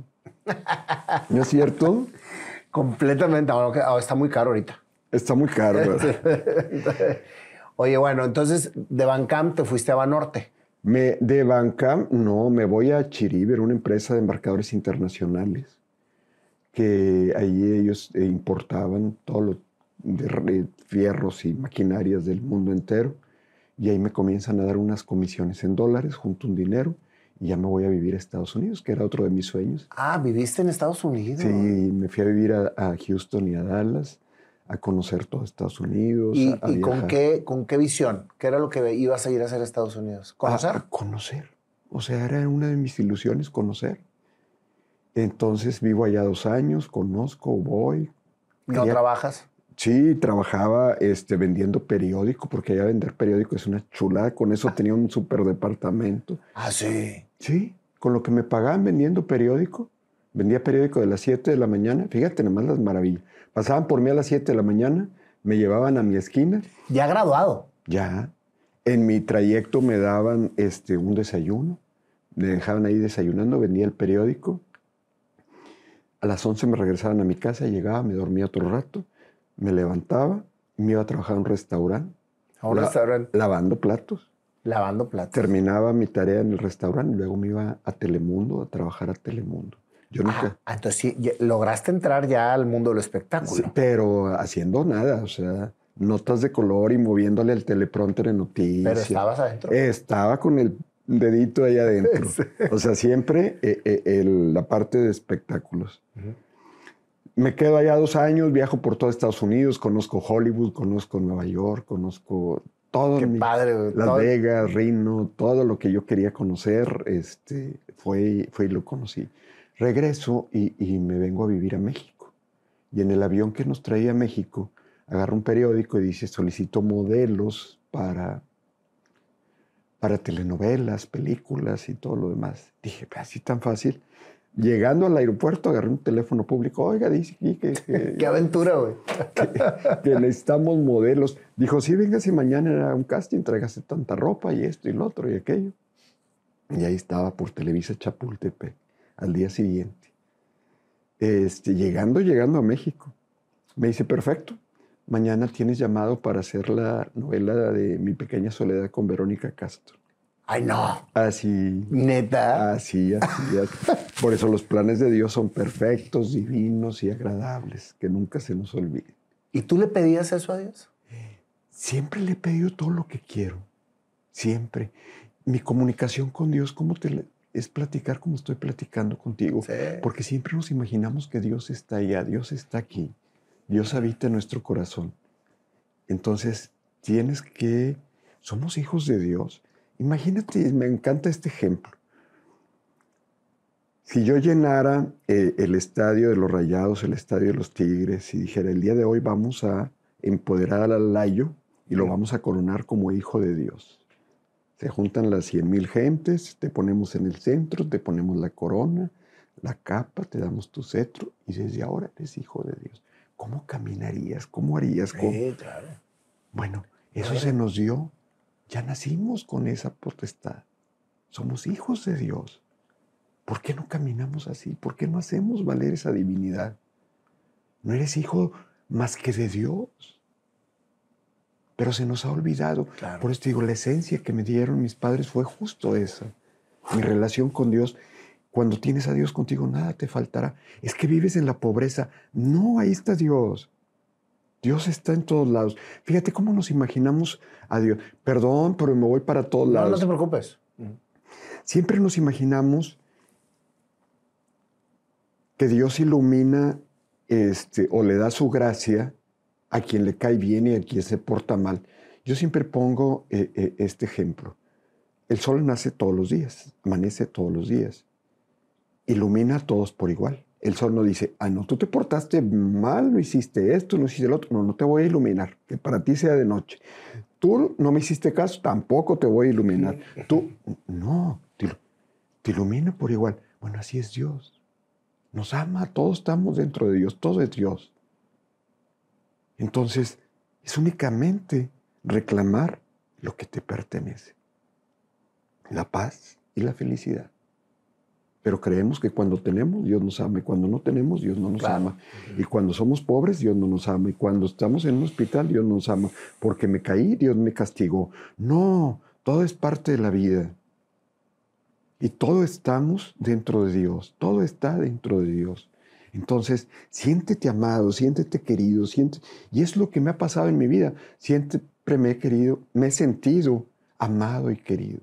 ¿No es cierto? [LAUGHS] Completamente. Ahora está muy caro ahorita. Está muy caro, [LAUGHS] Oye, bueno, entonces de Bancam te fuiste a Banorte. Me, de Bancam, no, me voy a Chiriver, una empresa de embarcadores internacionales, que ahí ellos eh, importaban todo lo de fierros y maquinarias del mundo entero, y ahí me comienzan a dar unas comisiones en dólares junto a un dinero, y ya me voy a vivir a Estados Unidos, que era otro de mis sueños. Ah, viviste en Estados Unidos. Sí, me fui a vivir a, a Houston y a Dallas a conocer todo Estados Unidos. ¿Y, con, qué, con qué visión? ¿Qué era lo que ibas a ir a hacer Estados Unidos? ¿Conocer? A, conocer. O sea, era una de mis ilusiones conocer. Entonces vivo allá dos años, conozco, voy. ¿No trabajas? Sí, trabajaba este, vendiendo periódico, porque allá vender periódico es una chulada. Con eso ah. tenía un super departamento. Ah, sí. Sí, con lo que me pagaban vendiendo periódico. Vendía periódico de las 7 de la mañana. Fíjate, nada más las maravillas Pasaban por mí a las 7 de la mañana, me llevaban a mi esquina. ¿Ya graduado? Ya. En mi trayecto me daban este, un desayuno, me dejaban ahí desayunando, vendía el periódico. A las 11 me regresaban a mi casa, llegaba, me dormía otro rato, me levantaba, me iba a trabajar a un restaurante. ¿A un restaurante? Lavando platos. Lavando platos. Terminaba mi tarea en el restaurante, luego me iba a Telemundo, a trabajar a Telemundo. Yo nunca. Ah, entonces sí, lograste entrar ya al mundo del espectáculo. pero haciendo nada, o sea, notas de color y moviéndole al teleprompter en noticias. Pero estabas adentro. Estaba con el dedito ahí adentro. [LAUGHS] O sea, siempre eh, eh, la parte de espectáculos. Me quedo allá dos años, viajo por todo Estados Unidos, conozco Hollywood, conozco Nueva York, conozco todo. Qué padre. Las Vegas, Reno, todo lo que yo quería conocer, este, fue, fue y lo conocí. Regreso y, me vengo a vivir a México. Y en el avión que nos traía a México, agarro un periódico y dice, solicito modelos para, para telenovelas, películas y todo lo demás. Dije, así ah, tan fácil. Llegando al aeropuerto, agarré un teléfono público. Oiga, dice que, [LAUGHS] ¡Qué aventura, güey! que, necesitamos modelos. Dijo, sí, véngase mañana a un casting, tráigase tanta ropa y esto y lo otro y aquello. Y ahí estaba por Televisa Chapultepec al día siguiente. Este, llegando, llegando a México. Me dice, perfecto, mañana tienes llamado para hacer la novela de Mi Pequeña Soledad con Verónica Castro. Ay, no. Así. Neta. Así, así, así. Por eso los planes de Dios son perfectos, divinos y agradables, que nunca se nos olviden. ¿Y tú le pedías eso a Dios? Siempre le he pedido todo lo que quiero. Siempre. Mi comunicación con Dios, ¿cómo te, es platicar como estoy platicando contigo, porque siempre nos imaginamos que Dios está allá, Dios está aquí, Dios habita en nuestro corazón. Entonces, tienes que, somos hijos de Dios. Imagínate, me encanta este ejemplo. Si yo llenara eh, el estadio de los Rayados, el estadio de los Tigres, y dijera, el día de hoy vamos a empoderar al Layo y lo vamos a coronar como hijo de Dios. Se juntan las cien mil gentes, te ponemos en el centro, te ponemos la corona, la capa, te damos tu cetro y desde ahora eres hijo de Dios. ¿Cómo caminarías? ¿Cómo harías? con claro. Bueno, eso se nos dio. Ya nacimos con esa potestad. Somos hijos de Dios. ¿Por qué no caminamos así? ¿Por qué no hacemos valer esa divinidad? No eres hijo más que de Dios pero se nos ha olvidado. Por eso te digo, la esencia que me dieron mis padres fue justo esa. Mi relación con Dios. Cuando tienes a Dios contigo, nada te faltará. Es que vives en la pobreza. No, ahí está Dios. Dios está en todos lados. Fíjate cómo nos imaginamos a Dios. Perdón, pero me voy para todos lados. No, no te preocupes. Siempre nos imaginamos que Dios ilumina este, o le da su gracia a quien le cae bien y a quien se porta mal. Yo siempre pongo eh, eh, este ejemplo. El sol nace todos los días, amanece todos los días, ilumina a todos por igual. El sol no dice, ah, no, tú te portaste mal, no hiciste esto, no hiciste el otro. No, no te voy a iluminar, que para ti sea de noche. Tú no me hiciste caso, tampoco te voy a iluminar. Tú, no, te ilumina por igual. Bueno, así es Dios. Nos ama, todos estamos dentro de Dios, todo es Dios. Entonces, es únicamente reclamar lo que te pertenece, la paz y la felicidad. Pero creemos que cuando tenemos, Dios nos ama, y cuando no tenemos, Dios no nos ama. Y cuando somos pobres, Dios no nos ama. Y cuando estamos en un hospital, Dios nos ama. Porque me caí, Dios me castigó. No, todo es parte de la vida. Y todo estamos dentro de Dios, todo está dentro de Dios. Entonces, siéntete amado, siéntete querido, siéntete... y es lo que me ha pasado en mi vida. Siempre me he querido, me he sentido amado y querido.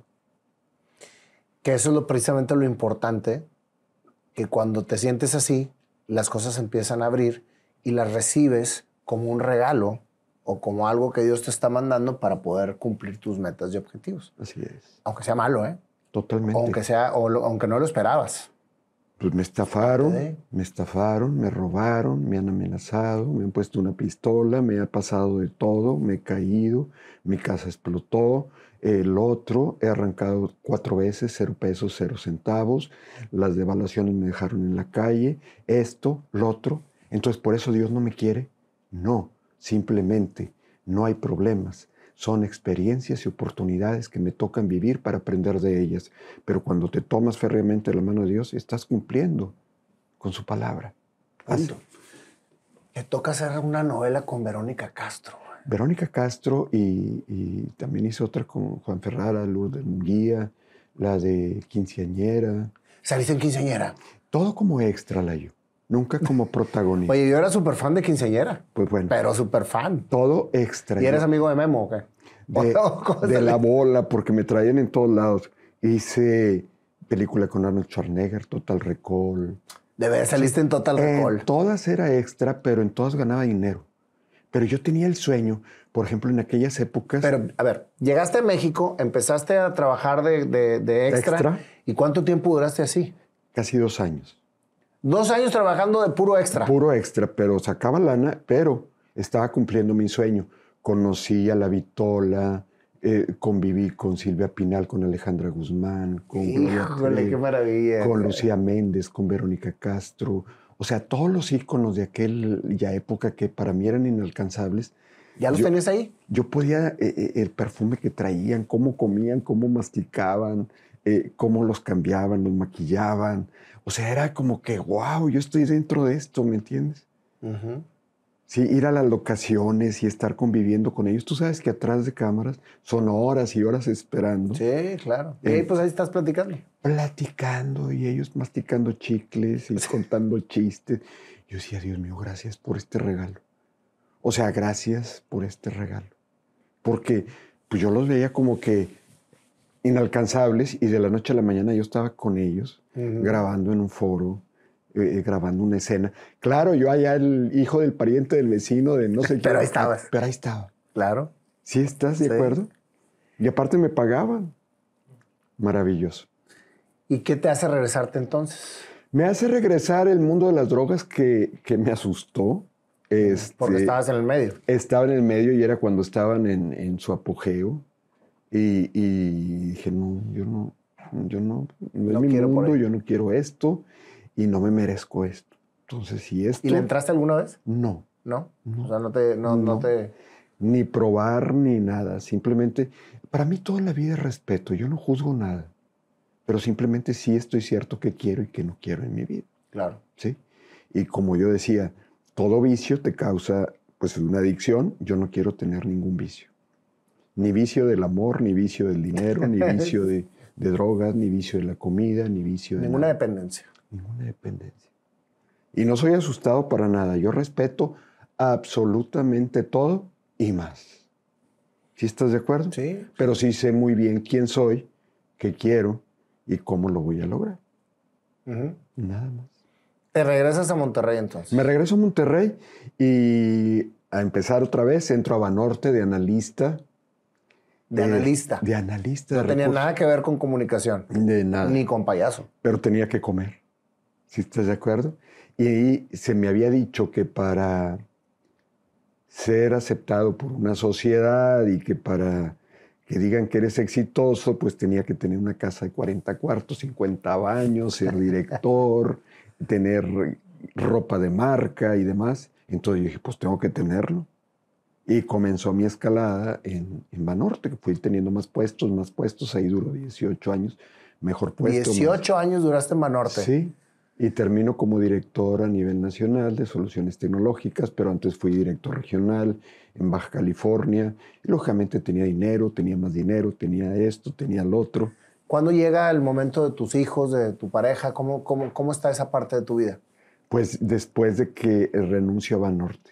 Que eso es lo, precisamente lo importante, que cuando te sientes así, las cosas empiezan a abrir y las recibes como un regalo o como algo que Dios te está mandando para poder cumplir tus metas y objetivos. Así es. Aunque sea malo, ¿eh? Totalmente. Aunque, sea, aunque no lo esperabas. Pues me estafaron, me estafaron, me robaron, me han amenazado, me han puesto una pistola, me ha pasado de todo, me he caído, mi casa explotó, el otro he arrancado cuatro veces, cero pesos, cero centavos, las devaluaciones me dejaron en la calle, esto, lo otro. Entonces, ¿por eso Dios no me quiere? No, simplemente no hay problemas son experiencias y oportunidades que me tocan vivir para aprender de ellas. Pero cuando te tomas férreamente la mano de Dios, estás cumpliendo con su palabra. Te toca hacer una novela con Verónica Castro. Verónica Castro y, también hice otra con Juan Ferrara, Lourdes Munguía, la de Quinceañera. ¿Saliste en Quinceañera? Todo como extra la yo. Nunca como protagonista. Oye, yo era súper fan de Quinceañera. Pues bueno. Pero súper fan. Todo extra. ¿Y eres amigo de Memo o qué? De, [LAUGHS] la bola, porque me traían en todos lados. Hice película con Arnold Schwarzenegger, Total Recall. De ver, saliste en Total Recall. En todas era extra, pero en todas ganaba dinero. Pero yo tenía el sueño, por ejemplo, en aquellas épocas. Pero, a ver, llegaste a México, empezaste a trabajar de, de extra, extra. ¿Y cuánto tiempo duraste así? Casi dos años. Dos años trabajando de puro extra. Puro extra, pero sacaba lana, pero estaba cumpliendo mi sueño. Conocí a la Vitola, eh, conviví con Silvia Pinal, con Alejandra Guzmán, con qué maravilla. Con Lucía Méndez, con Verónica Castro. O sea, todos los íconos de aquella época que para mí eran inalcanzables. ¿Ya los tenías ahí? Yo podía, eh, eh, el perfume que traían, cómo comían, cómo masticaban, cómo los cambiaban, los maquillaban. O sea, era como que, wow, yo estoy dentro de esto, ¿me entiendes? Sí, ir a las locaciones y estar conviviendo con ellos. Tú sabes que atrás de cámaras son horas y horas esperando. Sí, claro. Y eh, ahí, pues ahí estás platicando. Platicando y ellos masticando chicles y [LAUGHS] contando chistes. Yo decía, Dios mío, gracias por este regalo. O sea, gracias por este regalo. Porque pues yo los veía como que inalcanzables y de la noche a la mañana yo estaba con ellos grabando en un foro, eh, eh, grabando una escena. Claro, yo allá el hijo del pariente del vecino de no sé qué. [LAUGHS] pero ahí estabas. Pero ahí estaba. Claro. ¿Sí estás de acuerdo? Y aparte me pagaban. Maravilloso. ¿Y qué te hace regresarte entonces? Me hace regresar el mundo de las drogas que, que me asustó. Porque este, estabas en el medio. Estaba en el medio y era cuando estaban en, su apogeo. y, dije, no, yo no, yo no, yo no quiero esto y no me merezco esto. Entonces, si esto... ¿Y le entraste alguna vez? No. ¿No? no o sea, no te, no Ni probar ni nada. Simplemente, para mí toda la vida es respeto. Yo no juzgo nada. Pero simplemente sí estoy cierto que quiero y que no quiero en mi vida. Claro. ¿Sí? Y como yo decía, todo vicio te causa pues una adicción. Yo no quiero tener ningún vicio. Ni vicio del amor, ni vicio del dinero, ni [LAUGHS] vicio de de drogas, ni vicio de la comida, ni vicio de... Ninguna dependencia. Ninguna dependencia. Y no soy asustado para nada. Yo respeto absolutamente todo y más. ¿Sí estás de acuerdo? Sí. Pero sí sé muy bien quién soy, qué quiero y cómo lo voy a lograr. Nada más. ¿Te regresas a Monterrey entonces? Me regreso a Monterrey y a empezar otra vez, entro a Banorte de analista de, analista. De analista. No tenía nada que ver con comunicación. Ni con payaso. Pero tenía que comer. si estás de acuerdo? Y se me había dicho que para ser aceptado por una sociedad y que para que digan que eres exitoso, pues tenía que tener una casa de 40 cuartos, 50 baños, ser director, [LAUGHS] tener ropa de marca y demás. Entonces yo dije, pues tengo que tenerlo. Y comenzó mi escalada en, en Banorte, que fui teniendo más puestos, más puestos. Ahí duró 18 años, mejor puesto. 18 años duraste en Banorte. Sí. Y termino como director a nivel nacional de soluciones tecnológicas, pero antes fui director regional en Baja California. Y lógicamente tenía dinero, tenía más dinero, tenía esto, tenía el otro. ¿Cuándo llega el momento de tus hijos, de tu pareja? ¿Cómo, cómo, cómo está esa parte de tu vida? Pues después de que renuncio a Banorte.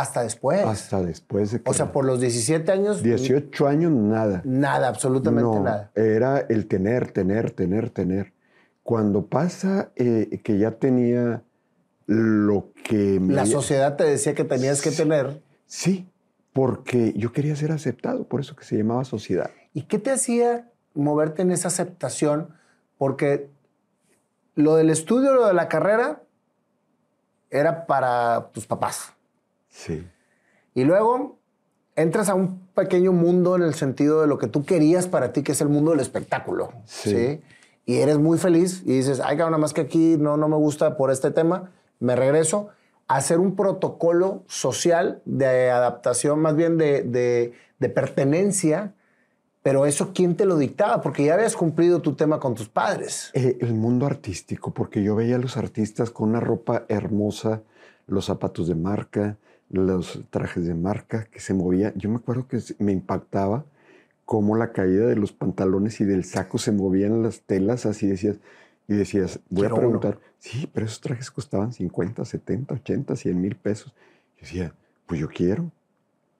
Hasta después. Hasta después. o sea, por los 17 años. 18 años, nada. Nada, absolutamente nada. Era el tener, tener, tener, tener. Cuando pasa eh, que ya tenía lo que... La sociedad te decía que tenías que tener. Sí, porque yo quería ser aceptado, por eso que se llamaba sociedad. ¿Y qué te hacía moverte en esa aceptación? Porque lo del estudio, lo de la carrera, era para tus papás. Sí. Y luego entras a un pequeño mundo en el sentido de lo que tú querías para ti, que es el mundo del espectáculo. Sí. Y eres muy feliz y dices, ay, nada más que aquí no, no me gusta por este tema, me regreso a hacer un protocolo social de adaptación, más bien de, pertenencia pero eso, ¿quién te lo dictaba? Porque ya habías cumplido tu tema con tus padres. Eh, el mundo artístico, porque yo veía a los artistas con una ropa hermosa, los zapatos de marca, los trajes de marca, que se movían. Yo me acuerdo que me impactaba cómo la caída de los pantalones y del saco se movían las telas, así decías. Y decías, voy a preguntar, sí, pero esos trajes costaban 50, 70, 80, 100 mil pesos. Yo decía, pues yo quiero,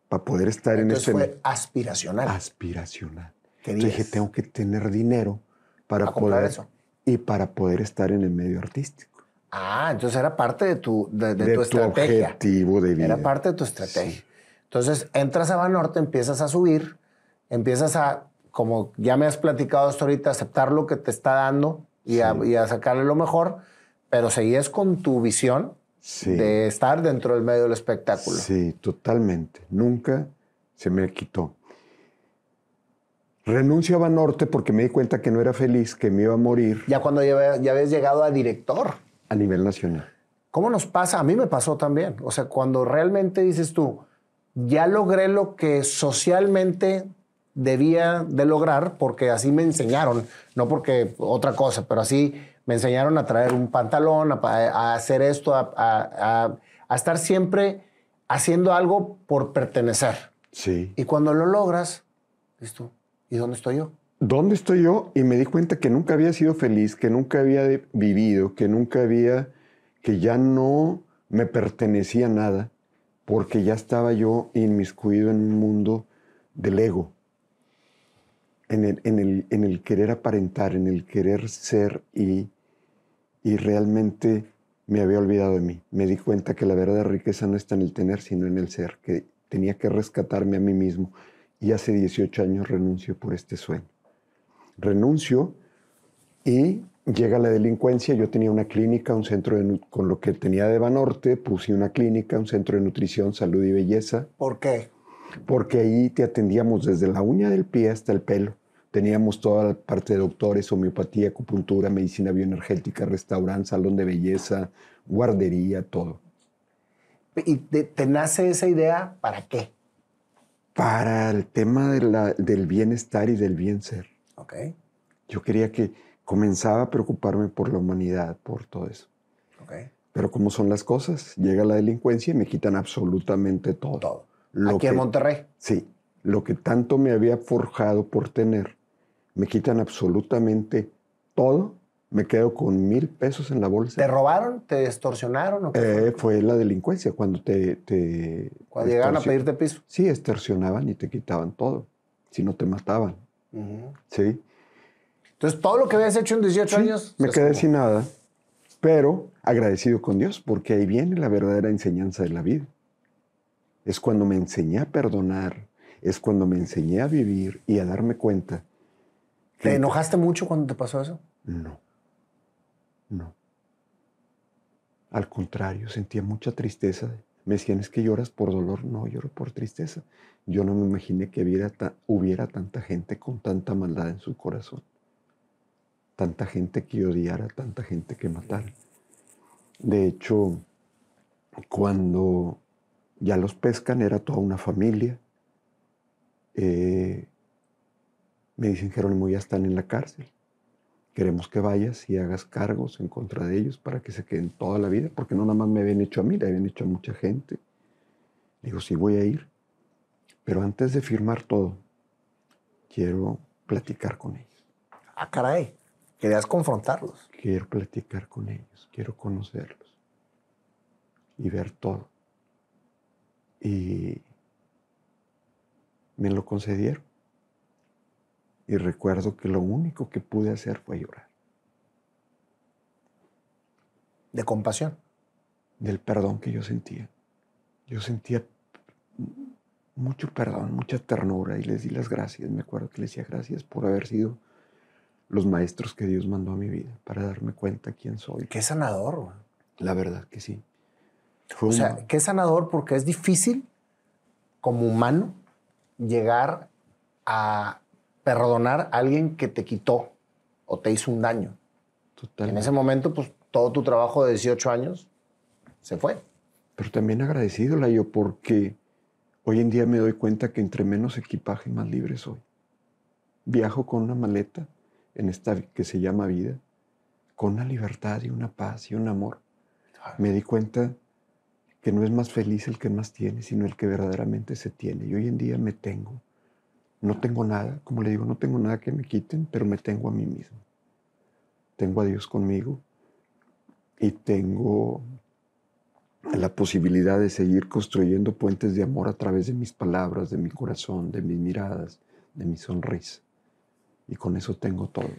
para poder estar en ese... fue aspiracional. Aspiracional. dije, tengo que tener dinero para poder... Eso? Y para poder estar en el medio artístico. Ah, entonces era parte de tu, de, de, tu objetivo de vida. Era parte de tu estrategia. Entonces entras a Banorte, empiezas a subir, empiezas a, como ya me has platicado hasta ahorita, aceptar lo que te está dando y, a, sacarle lo mejor, pero seguías con tu visión de estar dentro del medio del espectáculo. Sí, totalmente. Nunca se me quitó. Renuncio a Banorte porque me di cuenta que no era feliz, que me iba a morir. Ya cuando ya, ya habías llegado a director a nivel nacional. ¿Cómo nos pasa? A mí me pasó también. O sea, cuando realmente dices tú, ya logré lo que socialmente debía de lograr porque así me enseñaron, no porque otra cosa, pero así me enseñaron a traer un pantalón, a, hacer esto, a, estar siempre haciendo algo por pertenecer. Sí. Y cuando lo logras, tú, ¿y dónde estoy yo? ¿dónde estoy yo? Y me di cuenta que nunca había sido feliz, que nunca había vivido, que nunca había, que ya no me pertenecía nada, porque ya estaba yo inmiscuido en un mundo del ego, en el, el, en el querer aparentar, en el querer ser y, y realmente me había olvidado de mí. Me di cuenta que la verdadera riqueza no está en el tener, sino en el ser, que tenía que rescatarme a mí mismo. Y hace 18 años renuncio por este sueño renuncio y llega la delincuencia. Yo tenía una clínica, un centro con lo que tenía de Banorte, puse una clínica, un centro de nutrición, salud y belleza. ¿Por qué? Porque ahí te atendíamos desde la uña del pie hasta el pelo. Teníamos toda la parte de doctores, homeopatía, acupuntura, medicina bioenergética, restaurante, salón de belleza, guardería, todo. ¿Y te, nace esa idea para qué? Para el tema del bienestar y del bien ser. Okay. Yo quería que comenzaba a preocuparme por la humanidad, por todo eso. Pero como son las cosas, llega la delincuencia y me quitan absolutamente todo. Todo. Lo Aquí que, en Monterrey. Sí, lo que tanto me había forjado por tener, me quitan absolutamente todo. Me quedo con mil pesos en la bolsa. ¿Te robaron? ¿Te extorsionaron? O qué eh, fue? la delincuencia cuando te... te cuando llegaron a pedirte piso. Sí, extorsionaban y te quitaban todo, si no te mataban. Sí. Entonces, todo lo que habías hecho en 18 años. Me quedé sin nada, pero agradecido con Dios, porque ahí viene la verdadera enseñanza de la vida. Es cuando me enseñé a perdonar, es cuando me enseñé a vivir y a darme cuenta. ¿Te enojaste mucho cuando te pasó eso? No. No. Al contrario, sentía mucha tristeza me decían, es que lloras por dolor. No, lloro por tristeza. Yo no me imaginé que hubiera, tanta gente con tanta maldad en su corazón. Tanta gente que odiara, tanta gente que matara. De hecho, cuando ya los pescan, era toda una familia. Eh, me dicen, Jerónimo, ya están en la cárcel. Queremos que vayas y hagas cargos en contra de ellos para que se queden toda la vida, porque no nada más me habían hecho a mí, le habían hecho a mucha gente. Digo, sí voy a ir, pero antes de firmar todo, quiero platicar con ellos. Ah, caray, querías confrontarlos. Quiero platicar con ellos, quiero conocerlos y ver todo. Y me lo concedieron. Y recuerdo que lo único que pude hacer fue llorar. ¿De compasión? Del perdón que yo sentía. Yo sentía mucho perdón, mucha ternura y les di las gracias. Me acuerdo que les decía gracias por haber sido los maestros que Dios mandó a mi vida para darme cuenta quién soy. Qué sanador. La verdad que sí. o sea, qué sanador porque es difícil como humano llegar a perdonar a alguien que te quitó o te hizo un daño. En ese momento, pues todo tu trabajo de 18 años se fue. Pero también agradecido, yo porque hoy en día me doy cuenta que entre menos equipaje, más libre soy. Viajo con una maleta en esta que se llama vida, con una libertad y una paz y un amor. Me di cuenta que no es más feliz el que más tiene, sino el que verdaderamente se tiene. Y hoy en día me tengo no tengo nada, como le digo, no tengo nada que me quiten, pero me tengo a mí mismo. Tengo a Dios conmigo y tengo la posibilidad de seguir construyendo puentes de amor a través de mis palabras, de mi corazón, de mis miradas, de mi sonrisa. Y con eso tengo todo.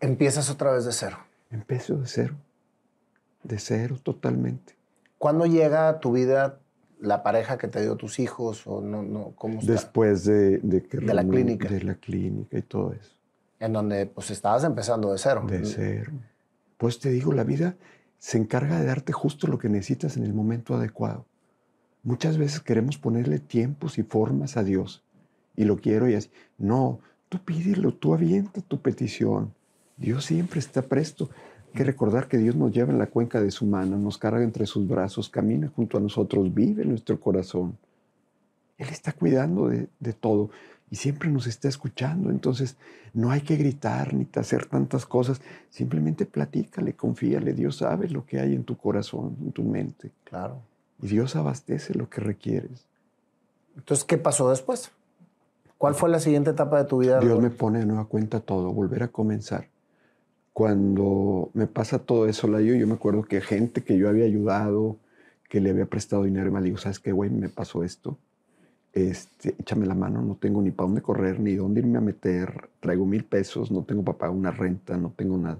Empiezas otra vez de cero. Empiezo de cero. De cero totalmente. ¿Cuándo llega a tu vida la pareja que te dio tus hijos o no, no cómo Después de, la clínica. De la clínica y todo eso. En donde pues estabas empezando de cero. De cero. Pues te digo, la vida se encarga de darte justo lo que necesitas en el momento adecuado. Muchas veces queremos ponerle tiempos y formas a Dios y lo quiero y así. No, tú pídelo, tú avienta tu petición. Dios siempre está presto que recordar que Dios nos lleva en la cuenca de su mano, nos carga entre sus brazos, camina junto a nosotros, vive en nuestro corazón. Él está cuidando de, de todo y siempre nos está escuchando. Entonces, no hay que gritar ni hacer tantas cosas. Simplemente platícale, confíale. Dios sabe lo que hay en tu corazón, en tu mente. Claro. Y Dios abastece lo que requieres. Entonces, ¿qué pasó después? ¿Cuál fue la siguiente etapa de tu vida? Dios me pone de nueva cuenta todo, volver a comenzar cuando me pasa todo eso, la yo me acuerdo que gente que yo había ayudado, que le había prestado dinero, me digo, ¿sabes qué, güey? Me pasó esto. Este, échame la mano, no tengo ni para dónde correr, ni dónde irme a meter, traigo mil pesos, no tengo para pagar una renta, no tengo nada.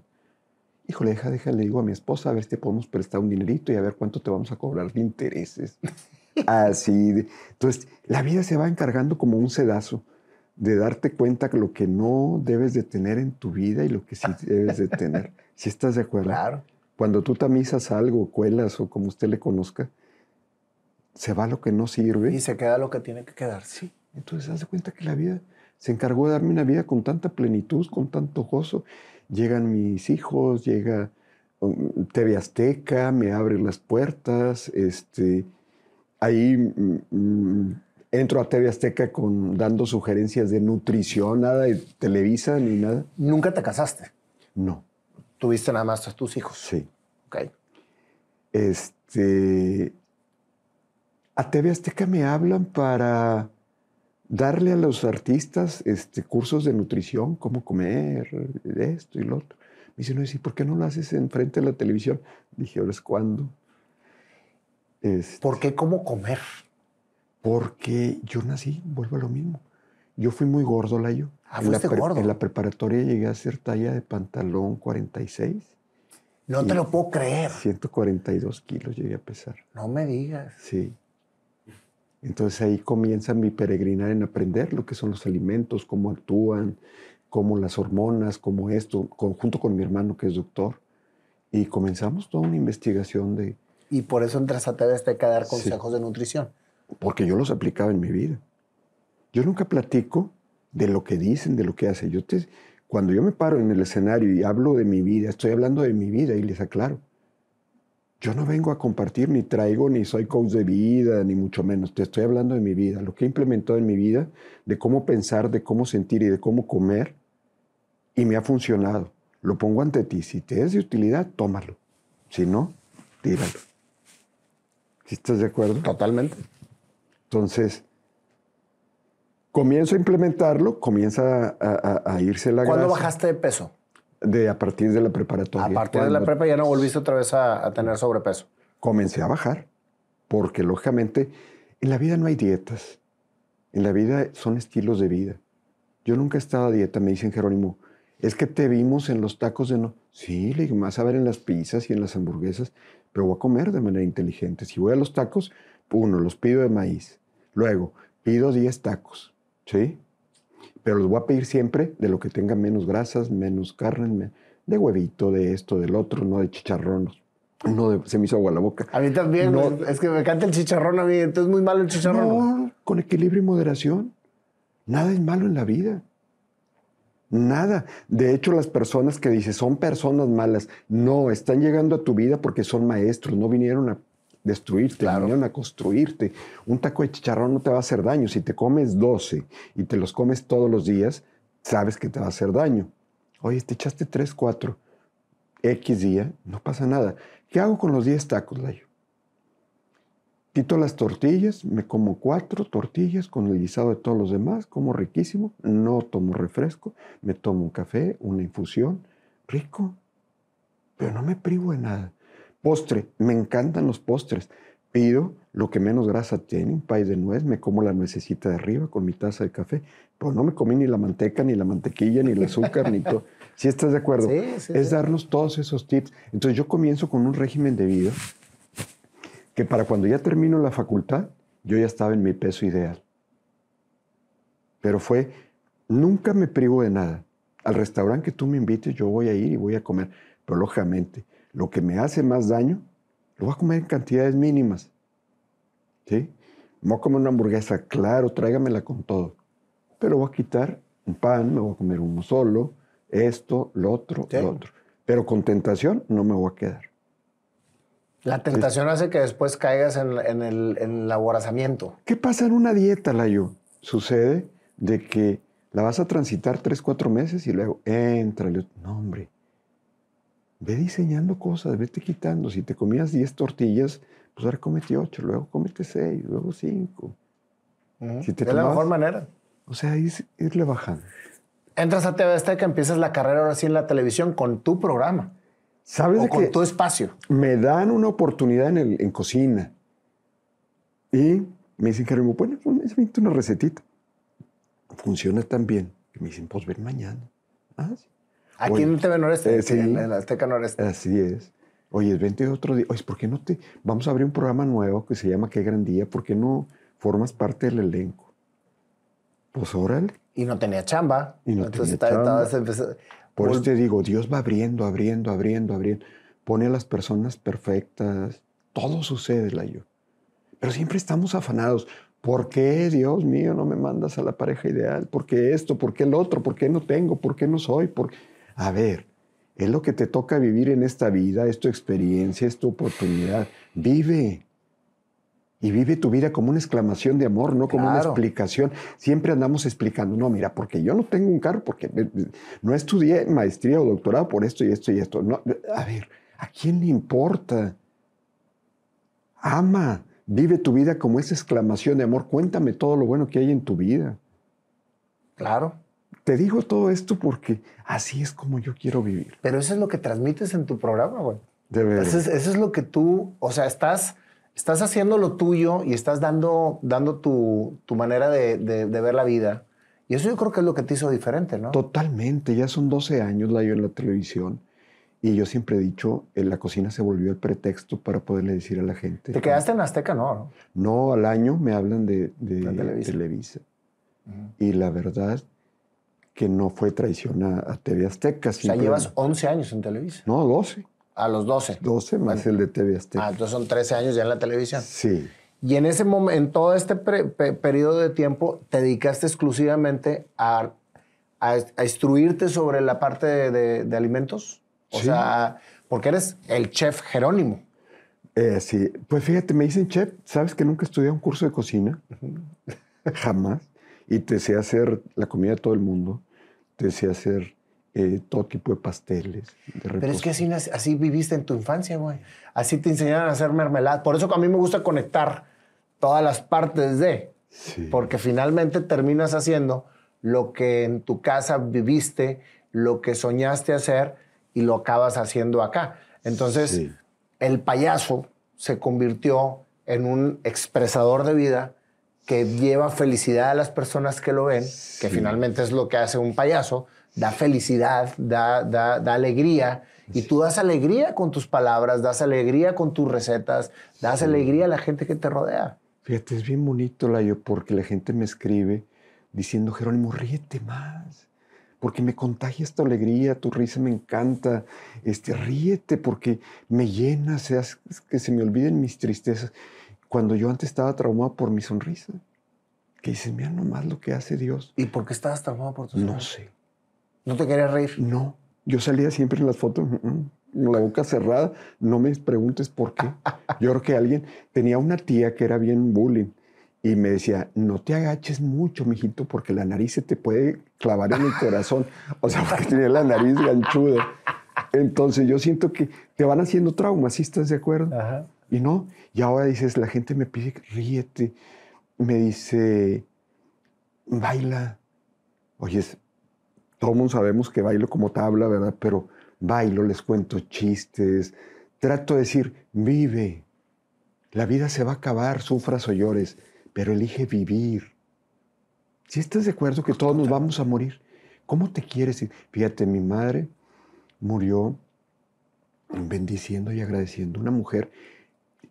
Híjole, deja, deja, le digo a mi esposa, a ver si te podemos prestar un dinerito y a ver cuánto te vamos a cobrar de intereses. [LAUGHS] Así. entonces, la vida se va encargando como un sedazo de darte cuenta que lo que no debes de tener en tu vida y lo que sí debes de tener. [LAUGHS] si estás de acuerdo? Cuando tú tamizas algo, cuelas o como usted le conozca, se va lo que no sirve. Y se queda lo que tiene que quedar, sí. Entonces, haz de cuenta que la vida se encargó de darme una vida con tanta plenitud, con tanto gozo. Llegan mis hijos, llega um, TV Azteca, me abre las puertas, este, ahí mm, mm, entro a TV Azteca con, dando sugerencias de nutrición, nada de Televisa ni nada. ¿Nunca te casaste? No. ¿Tuviste nada más a tus hijos? Sí. Ok. Este. A TV Azteca me hablan para darle a los artistas este, cursos de nutrición, cómo comer, esto y lo otro. Me dicen, no, ¿y por qué no lo haces enfrente de la televisión? Dije, ¿ahora es cuándo? ¿Por qué cómo comer? porque yo nací, vuelvo a lo mismo. Yo fui muy gordo, Layo. Ah, fuiste gordo. En la preparatoria llegué a ser talla de pantalón 46. No te lo puedo creer. 142 kilos llegué a pesar. No me digas. Sí. Entonces ahí comienza mi peregrinar en aprender lo que son los alimentos, cómo actúan, cómo las hormonas, cómo esto, junto con mi hermano que es doctor. Y comenzamos toda una investigación de... Y por eso entras a TV Azteca a dar consejos de nutrición porque yo los aplicaba en mi vida. Yo nunca platico de lo que dicen, de lo que hacen. Yo te, cuando yo me paro en el escenario y hablo de mi vida, estoy hablando de mi vida y les aclaro. Yo no vengo a compartir, ni traigo, ni soy coach de vida, ni mucho menos. Te estoy hablando de mi vida, lo que he implementado en mi vida, de cómo pensar, de cómo sentir y de cómo comer. Y me ha funcionado. Lo pongo ante ti. Si te es de utilidad, tómalo. Si no, tíralo. Si ¿Estás de acuerdo? Totalmente. Entonces, comienzo a implementarlo, comienza a, irse la ¿Cuándo bajaste de peso? De a partir de la preparatoria. A partir de la prepa ya no volviste otra vez a, a tener sobrepeso. Comencé a bajar, porque lógicamente en la vida no hay dietas. En la vida son estilos de vida. Yo nunca he estado a dieta, me dicen Jerónimo, es que te vimos en los tacos de no. Sí, le digo, más a ver en las pizzas y en las hamburguesas, pero voy a comer de manera inteligente. Si voy a los tacos, uno, los pido de maíz. Luego, pido 10 tacos, ¿sí? Pero los voy a pedir siempre de lo que tenga menos grasas, menos carne, de huevito, de esto, del otro, no de chicharrones. No, de, se me hizo agua la boca. A mí también, es que me encanta el chicharrón a mí, entonces es muy malo el chicharrón. No, con equilibrio y moderación. Nada es malo en la vida. Nada. De hecho, las personas que dices son personas malas, no, están llegando a tu vida porque son maestros, no vinieron a destruirte, claro. a construirte. Un taco de chicharrón no te va a hacer daño. Si te comes 12 y te los comes todos los días, sabes que te va a hacer daño. Oye, te echaste 3, 4, X día, no pasa nada. ¿Qué hago con los 10 tacos, Layo? Quito las tortillas, me como cuatro tortillas con el guisado de todos los demás, como riquísimo, no tomo refresco, me tomo un café, una infusión, rico, pero no me privo de nada. Postre, me encantan los postres. Pido lo que menos grasa tiene, un país de nuez, me como la nuececita de arriba con mi taza de café, pero no me comí ni la manteca, ni la mantequilla, ni el azúcar, ni todo. Si estás de acuerdo, es darnos todos esos tips. Entonces yo comienzo con un régimen de vida que para cuando ya termino la facultad, yo ya estaba en mi peso ideal. Pero fue, nunca me privo de nada. Al restaurante que tú me invites, yo voy a ir y voy a comer. Pero lógicamente, lo que me hace más daño, lo voy a comer en cantidades mínimas. ¿Sí? Me voy a comer una hamburguesa, claro, tráigamela con todo. Pero voy a quitar un pan, me voy a comer uno solo, esto, lo otro, lo otro. Pero con tentación no me voy a quedar. La tentación hace que después caigas en, el, aborazamiento. ¿Qué pasa en una dieta, Layo? Sucede de que la vas a transitar tres, cuatro meses y luego, entra, no hombre, Ve diseñando cosas, vete quitando. Si te comías 10 tortillas, pues ahora comete 8, luego comete 6, luego 5. de la mejor manera. O sea, irle bajando. Entras a TV que empiezas la carrera ahora sí en la televisión con tu programa. ¿Sabes o con tu espacio. Me dan una oportunidad en, cocina. Y me dicen, Carmen, ¿me una recetita? Funciona tan bien. Y me dicen, pues ven mañana. Ah, sí. Aquí en TV Noreste, eh, sí, en, la Azteca Noreste. Así es. Oye, vente otro día. Oye, ¿por qué no te...? Vamos a abrir un programa nuevo que se llama Qué Gran Día. ¿Por qué no formas parte del elenco? Pues órale. Y no tenía chamba. Y no tenía chamba. Por eso te digo, Dios va abriendo, abriendo, abriendo, abriendo. Pone a las personas perfectas. Todo sucede, yo. Pero siempre estamos afanados. ¿Por qué, Dios mío, no me mandas a la pareja ideal? ¿Por qué esto? ¿Por qué el otro? ¿Por qué no tengo? ¿Por qué no soy? ¿Por qué? a ver, es lo que te toca vivir en esta vida, es tu experiencia, es tu oportunidad, vive. Y vive tu vida como una exclamación de amor, no como una explicación. Siempre andamos explicando, no, mira, porque yo no tengo un carro, porque eh, no estudié maestría o doctorado por esto y esto y esto. a ver, ¿a quién le importa? Ama, vive tu vida como esa exclamación de amor. Cuéntame todo lo bueno que hay en tu vida. Claro. Te digo todo esto porque así es como yo quiero vivir. Pero eso es lo que transmites en tu programa, güey. De eso, es, eso es lo que tú, o sea, estás, estás haciendo lo tuyo y estás dando, dando tu, tu manera de, de, ver la vida. Y eso yo creo que es lo que te hizo diferente, ¿no? Totalmente. Ya son 12 años la yo en la televisión. Y yo siempre he dicho, la cocina se volvió el pretexto para poderle decir a la gente. ¿Te quedaste en Azteca? No. No, al año me hablan de, de Televisa. Y la verdad, que no fue traición a, TV Azteca. O sea, llevas 11 años en Televisa. No, 12. A los 12. 12 más el de TV Azteca. Ah, entonces son 13 años ya en la televisión. Sí. Y en ese momento, en todo este periodo de tiempo, te dedicaste exclusivamente a, instruirte sobre la parte de, de, alimentos. O sea, porque eres el chef Jerónimo. Eh, sí, pues fíjate, me dicen chef, ¿sabes que nunca estudié un curso de cocina? [LAUGHS] Jamás. Y te sé hacer la comida de todo el mundo. Decía hacer eh, todo tipo de pasteles. De Pero es que así, viviste en tu infancia, güey. Así te enseñaron a hacer mermelada. Por eso que a mí me gusta conectar todas las partes de. Porque finalmente terminas haciendo lo que en tu casa viviste, lo que soñaste hacer y lo acabas haciendo acá. Entonces, el payaso se convirtió en un expresador de vida que lleva felicidad a las personas que lo ven, que finalmente es lo que hace un payaso, da felicidad, da, alegría. Y tú das alegría con tus palabras, das alegría con tus recetas, das alegría a la gente que te rodea. Fíjate, es bien bonito, Layo, porque la gente me escribe diciendo, Jerónimo, ríete más, porque me contagia esta alegría, tu risa me encanta, este, ríete porque me llena, seas que se me olviden mis tristezas cuando yo antes estaba traumado por mi sonrisa. Que dices, mira nomás lo que hace Dios. ¿Y por qué estabas traumado por tu sonrisa? No sé. ¿No te querías reír? No. Yo salía siempre en las fotos, mm, mm, la boca cerrada. No me preguntes por qué. Yo creo que alguien tenía una tía que era bien bullying y me decía, no te agaches mucho, mijito, porque la nariz se te puede clavar en el [LAUGHS] corazón. O sea, porque tenía la nariz ganchuda. Entonces yo siento que te van haciendo traumas, ¿sí estás de acuerdo? Ajá. Y no, y ahora dices, la gente me pide, ríete, me dice, baila. Oye, todos sabemos que bailo como tabla, ¿verdad? Pero bailo, les cuento chistes, trato de decir, vive, la vida se va a acabar, sufras o llores, pero elige vivir. Si estás de acuerdo que todos nos vamos a morir, ¿cómo te quieres? Fíjate, mi madre murió bendiciendo y agradeciendo. Una mujer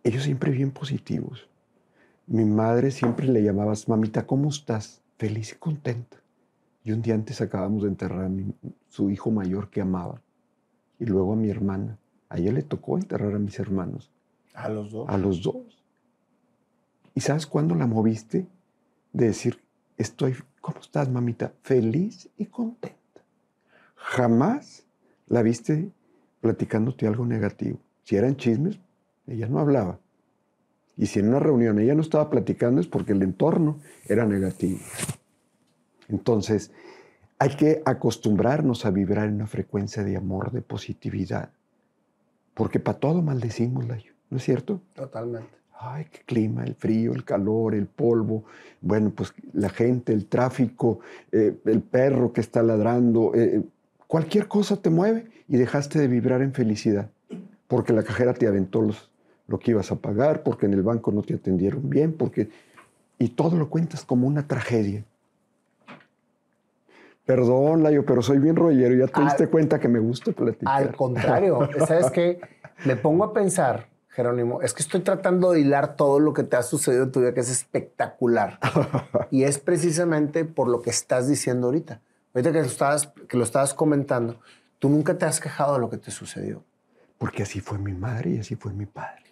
ellos siempre bien positivos. Mi madre siempre le llamabas, mamita, ¿cómo estás? Feliz y contenta. Y un día antes acabamos de enterrar a su hijo mayor que amaba. Y luego a mi hermana. A ella le tocó enterrar a mis hermanos. A los dos. A los dos. ¿Y sabes cuándo la moviste? De decir, estoy, ¿cómo estás, mamita? Feliz y contenta. Jamás la viste platicándote algo negativo. Si eran chismes, ella no hablaba. Y si en una reunión ella no estaba platicando es porque el entorno era negativo. Entonces, hay que acostumbrarnos a vibrar en una frecuencia de amor, de positividad. Porque para todo maldecimos, la ¿no es cierto? Totalmente. Ay, qué clima, el frío, el calor, el polvo. Bueno, pues la gente, el tráfico, eh, el perro que está ladrando. Eh, eh, cualquier cosa te mueve y dejaste de vibrar en felicidad. Porque la cajera te aventó los lo que ibas a pagar, porque en el banco no te atendieron bien, porque... Y todo lo cuentas como una tragedia. Perdón, Layo, pero soy bien rollero. Ya te diste cuenta que me gusta platicar. Al contrario, ¿sabes qué? [LAUGHS] Me pongo a pensar, Jerónimo, es que estoy tratando de hilar todo lo que te ha sucedido en tu vida, que es espectacular. [LAUGHS] y es precisamente por lo que estás diciendo ahorita. Ahorita que que lo estabas comentando, tú nunca te has quejado de lo que te sucedió. Porque así fue mi madre y así fue mi padre.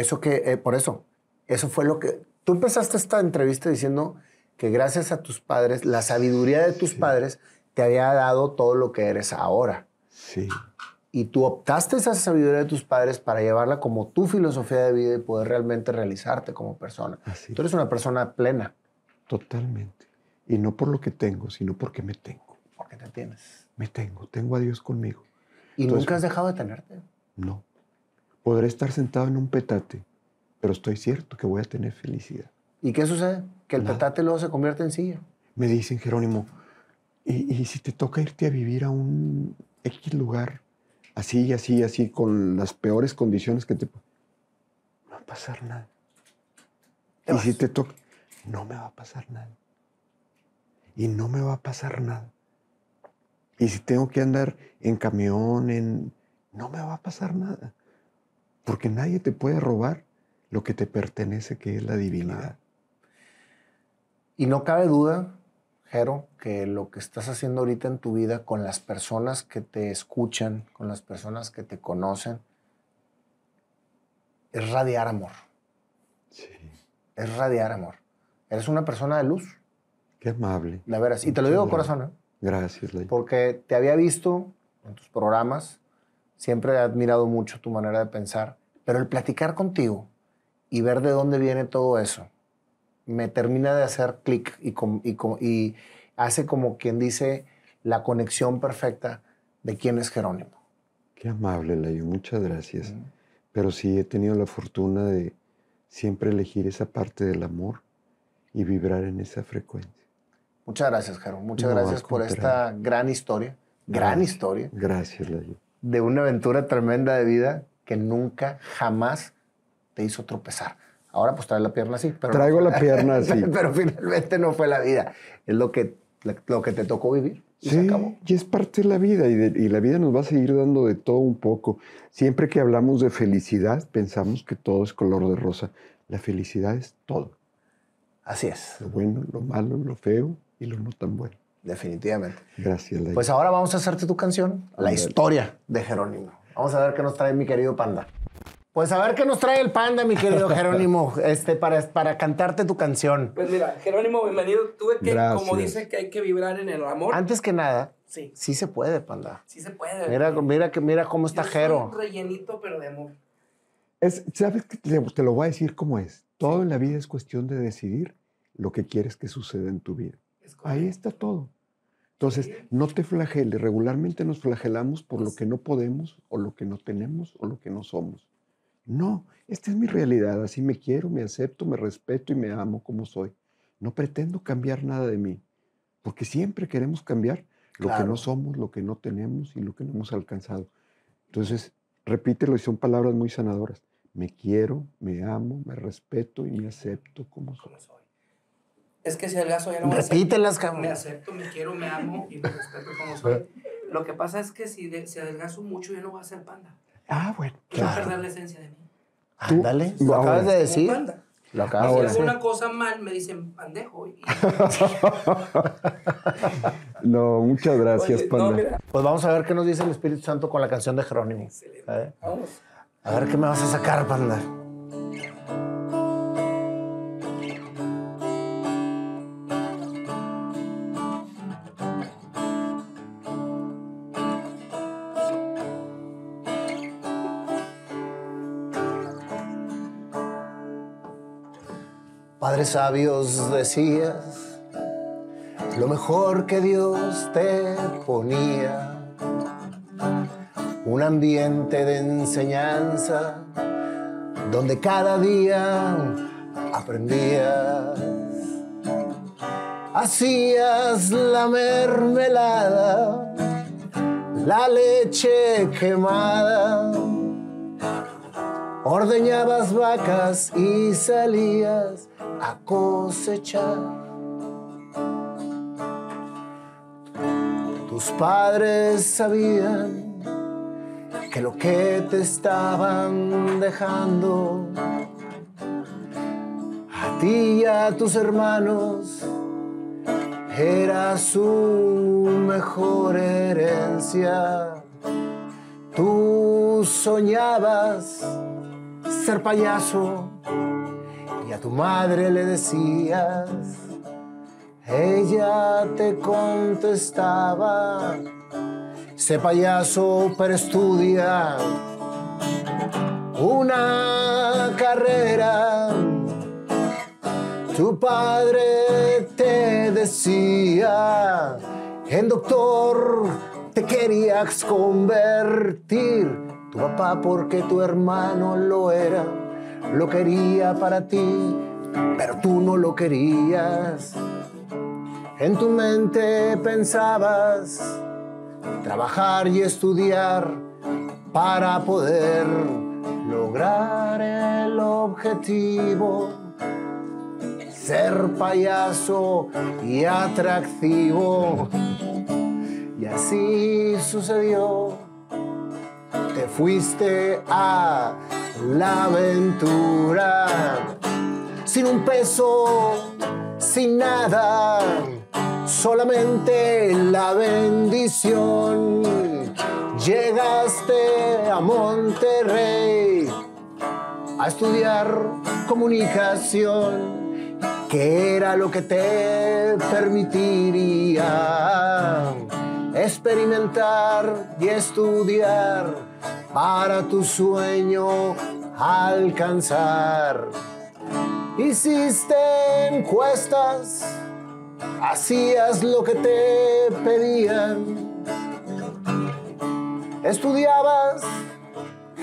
Eso que, eh, por eso, eso fue lo que... Tú empezaste esta entrevista diciendo que gracias a tus padres, la sabiduría de tus padres te había dado todo lo que eres ahora. Sí. Y tú optaste esa sabiduría de tus padres para llevarla como tu filosofía de vida y poder realmente realizarte como persona. Así. Tú eres una persona plena. Totalmente. Y no por lo que tengo, sino porque me tengo. Porque te tienes. Me tengo, tengo a Dios conmigo. ¿Y nunca has dejado de tenerte? No. Podré estar sentado en un petate, pero estoy cierto que voy a tener felicidad. ¿Y qué sucede? Que el petate luego se convierte en silla. Me dicen, Jerónimo, ¿y, si te toca irte a vivir a un X lugar, así, y así, así, con las peores condiciones que te... No va a pasar nada. ¿Y si te toca? No me va a pasar nada. Y no me va a pasar nada. Y si tengo que andar en camión, en... No me va a pasar nada. Porque nadie te puede robar lo que te pertenece, que es la divinidad. Y no cabe duda, Jero, que lo que estás haciendo ahorita en tu vida con las personas que te escuchan, con las personas que te conocen, es radiar amor. Sí. Es radiar amor. Eres una persona de luz. Qué amable. La veras. Y te lo digo de corazón. ¿eh? Gracias, Ley. Porque te había visto en tus programas Siempre he admirado mucho tu manera de pensar, pero el platicar contigo y ver de dónde viene todo eso me termina de hacer clic y, hace como quien dice la conexión perfecta de quién es Jerónimo. Qué amable, Layo, muchas gracias. Pero sí he tenido la fortuna de siempre elegir esa parte del amor y vibrar en esa frecuencia. Muchas gracias, Jerónimo. Muchas gracias por esta gran historia. Gran historia. Gracias, Layo de una aventura tremenda de vida que nunca, jamás te hizo tropezar. Ahora pues trae la pierna así. Traigo la pierna [LAUGHS] así. pero finalmente no fue la vida. Es lo que, lo que te tocó vivir. Y se acabó. y es parte de la vida y, la vida nos va a seguir dando de todo un poco. Siempre que hablamos de felicidad, pensamos que todo es color de rosa. La felicidad es todo. Así es. Lo bueno, lo malo, lo feo y lo no tan bueno definitivamente. Gracias, Ley. Pues ahora vamos a hacerte tu canción, La historia de Jerónimo. Vamos a ver qué nos trae mi querido Panda. Pues a ver qué nos trae el panda, mi querido [LAUGHS] Jerónimo, este, para, para cantarte tu canción. Pues mira, Jerónimo, bienvenido. Tuve que, como dice, que hay que vibrar en el amor. Antes que nada, sí, se puede, panda. Sí se puede. Mira, que mira, cómo está Jero. un rellenito, pero de amor. ¿Sabes? Te, te lo voy a decir cómo es. Todo en la vida es cuestión de decidir lo que quieres que suceda en tu vida. Ahí está todo. Entonces, no te flageles. Regularmente nos flagelamos por lo que no podemos o lo que no tenemos o lo que no somos. No, esta es mi realidad. Así me quiero, me acepto, me respeto y me amo como soy. No pretendo cambiar nada de mí, porque siempre queremos cambiar lo que no somos, lo que no tenemos y lo que no hemos alcanzado. Entonces, repítelo y son palabras muy sanadoras. Me quiero, me amo, me respeto y me acepto como soy es que si adelgazo ya no voy a Repítelas, cabrón. Me acepto, me quiero, me amo y me respeto como soy. Lo que pasa es que si, adelgazo mucho ya no voy a ser panda. Ah, bueno. va a perder la esencia de mí. Ándale, lo acabas de decir. Lo acabas si de decir. una cosa mal, me dicen pandejo. [LAUGHS] no, muchas gracias, panda. pues vamos a ver qué nos dice el Espíritu Santo con la canción de Jerónimo. Excelente. Vamos. A ver qué me vas a sacar, panda. sabios decías, lo mejor que Dios te ponía, un ambiente de enseñanza donde cada día aprendías. Hacías la mermelada, la leche quemada, ordeñabas vacas y salías a cosechar. Tus padres sabían que lo que te estaban dejando a ti y a tus hermanos era su mejor herencia. Tú soñabas ser payaso y a tu madre le decías, ella te contestaba, ese payaso pero estudia una carrera. Tu padre te decía, en doctor te querías convertir, tu papá porque tu hermano lo era lo quería para ti, pero tú no lo querías. En tu mente pensabas trabajar y estudiar para poder lograr el objetivo, ser payaso y atractivo. Y así sucedió. Te fuiste a la aventura. Sin un peso, sin nada, solamente la bendición. Llegaste a Monterrey a estudiar comunicación que era lo que te permitiría experimentar y estudiar para tu sueño alcanzar. Hiciste encuestas, hacías lo que te pedían, estudiabas,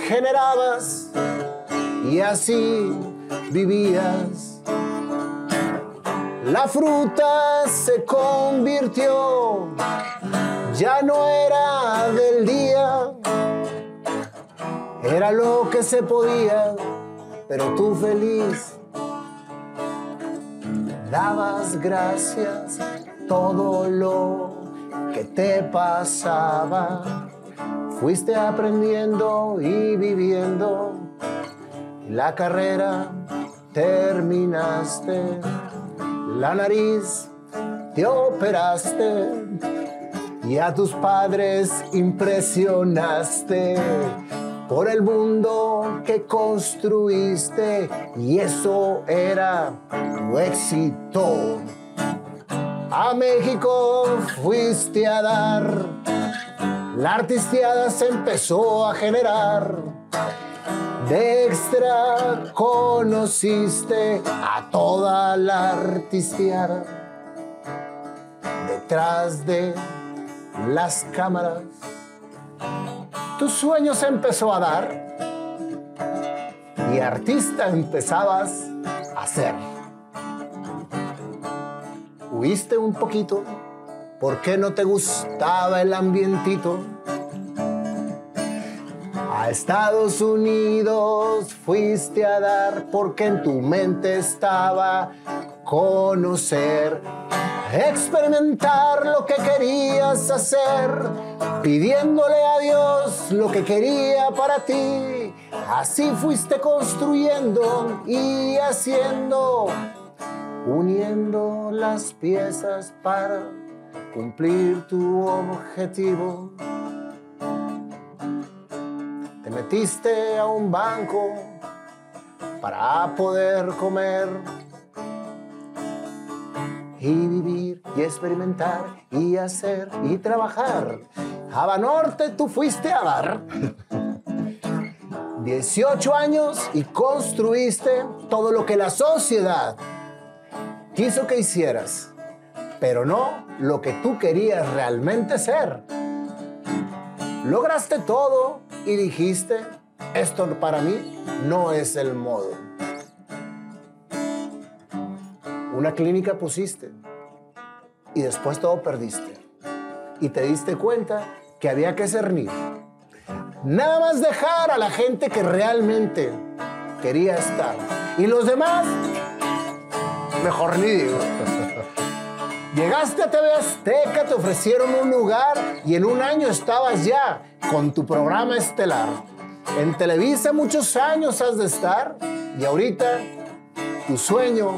generabas y así vivías. La fruta se convirtió, ya no era del día era lo que se podía, pero tú feliz dabas gracias todo lo que te pasaba. Fuiste aprendiendo y viviendo. La carrera terminaste. La nariz te operaste. Y a tus padres impresionaste por el mundo que construiste y eso era tu éxito. A México fuiste a dar, la artistiada se empezó a generar. De extra conociste a toda la artisteada detrás de las cámaras tu sueño se empezó a dar y artista empezabas a ser. Huiste un poquito porque no te gustaba el ambientito. A Estados Unidos fuiste a dar porque en tu mente estaba conocer, experimentar lo que querías hacer pidiéndole a Dios lo que quería para ti. Así fuiste construyendo y haciendo, uniendo las piezas para cumplir tu objetivo. Te metiste a un banco para poder comer y vivir y experimentar y hacer y trabajar. Java Norte tú fuiste a dar. 18 [LAUGHS] años y construiste todo lo que la sociedad quiso que hicieras, pero no lo que tú querías realmente ser. Lograste todo y dijiste, esto para mí no es el modo. Una clínica pusiste y después todo perdiste. Y te diste cuenta que había que cernir. Nada más dejar a la gente que realmente quería estar. Y los demás, mejor ni digo. [LAUGHS] Llegaste a TV Azteca, te ofrecieron un lugar y en un año estabas ya con tu programa estelar. En Televisa muchos años has de estar y ahorita tu sueño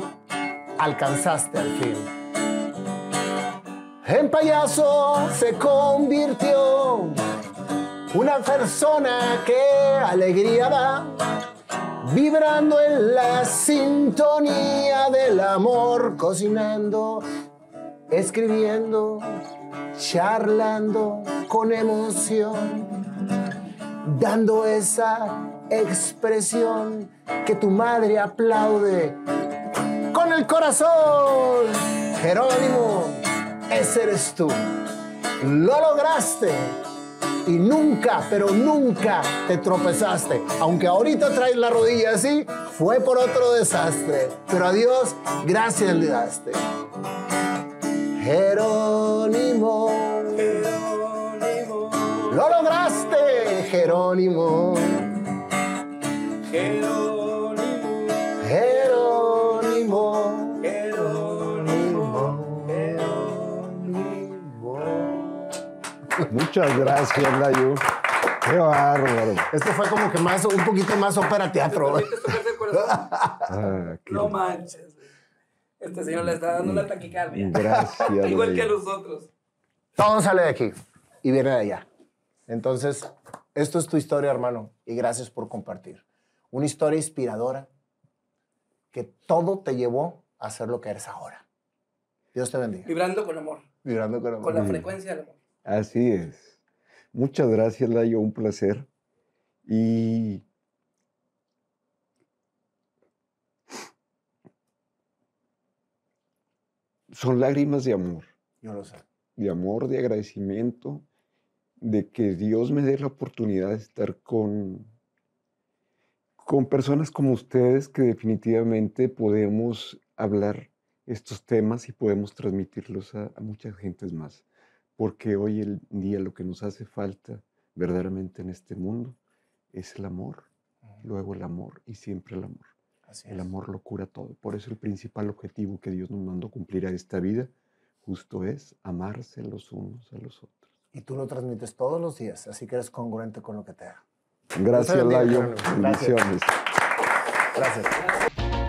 alcanzaste al fin. En payaso se convirtió una persona que alegría da, vibrando en la sintonía del amor, cocinando, escribiendo, charlando con emoción, dando esa expresión que tu madre aplaude el corazón. Jerónimo, ese eres tú. Lo lograste y nunca, pero nunca te tropezaste. Aunque ahorita traes la rodilla así, fue por otro desastre. Pero a Dios, gracias le daste. Jerónimo. Jerónimo. Lo lograste, Jerónimo. Jerónimo. Muchas gracias, Nayu. Qué bárbaro. Esto fue como que más, un poquito más ópera teatro. Este ah, no manches. Este señor le está dando una taquicardia. Gracias. Igual que a nosotros. Todo sale de aquí y viene de allá. Entonces, esto es tu historia, hermano, y gracias por compartir. Una historia inspiradora que todo te llevó a ser lo que eres ahora. Dios te bendiga. Vibrando con amor. Vibrando con amor. Con la frecuencia del amor. Así es. Muchas gracias, Layo, un placer. Y son lágrimas de amor. Yo lo sé. De amor, de agradecimiento, de que Dios me dé la oportunidad de estar con, con personas como ustedes que definitivamente podemos hablar estos temas y podemos transmitirlos a muchas gentes más porque hoy el día lo que nos hace falta verdaderamente en este mundo es el amor, luego el amor y siempre el amor. Así el amor lo cura todo. Por eso el principal objetivo que Dios nos mandó cumplir a esta vida justo es amarse los unos a los otros. Y tú lo transmites todos los días, así que eres congruente con lo que te da. Gracias, Layo. Gracias.